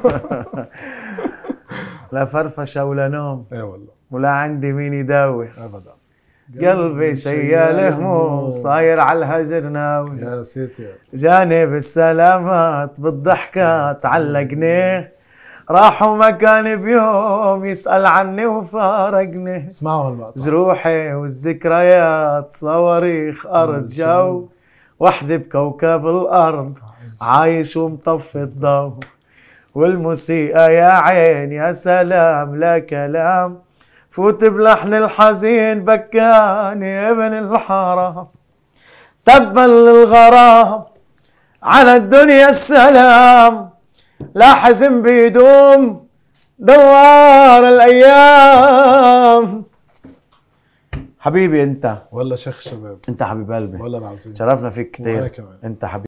لا فرفشه ولا نوم اي والله ولا عندي مين يداوي ابدا قلبي شيال هموم صاير على الهجر ناوي يا سيتي جاني بالسلامات بالضحكة تعلقني راحوا كان بيوم يسأل عني وفارقني اسمعوا هالمقطع جروحي والذكريات صواريخ أرض جو وحدي بكوكب الأرض طيب. عايش ومطفي الضوء والمسيئة يا عين يا سلام لا كلام فوت بلحن الحزين بكان يا ابن الحرام تبا للغرام على الدنيا السلام لا حزن بيدوم دوار الايام حبيبي انت والله شيخ الشباب انت حبيب قلبي والله العظيم شرفنا فيك كتير انت حبيبي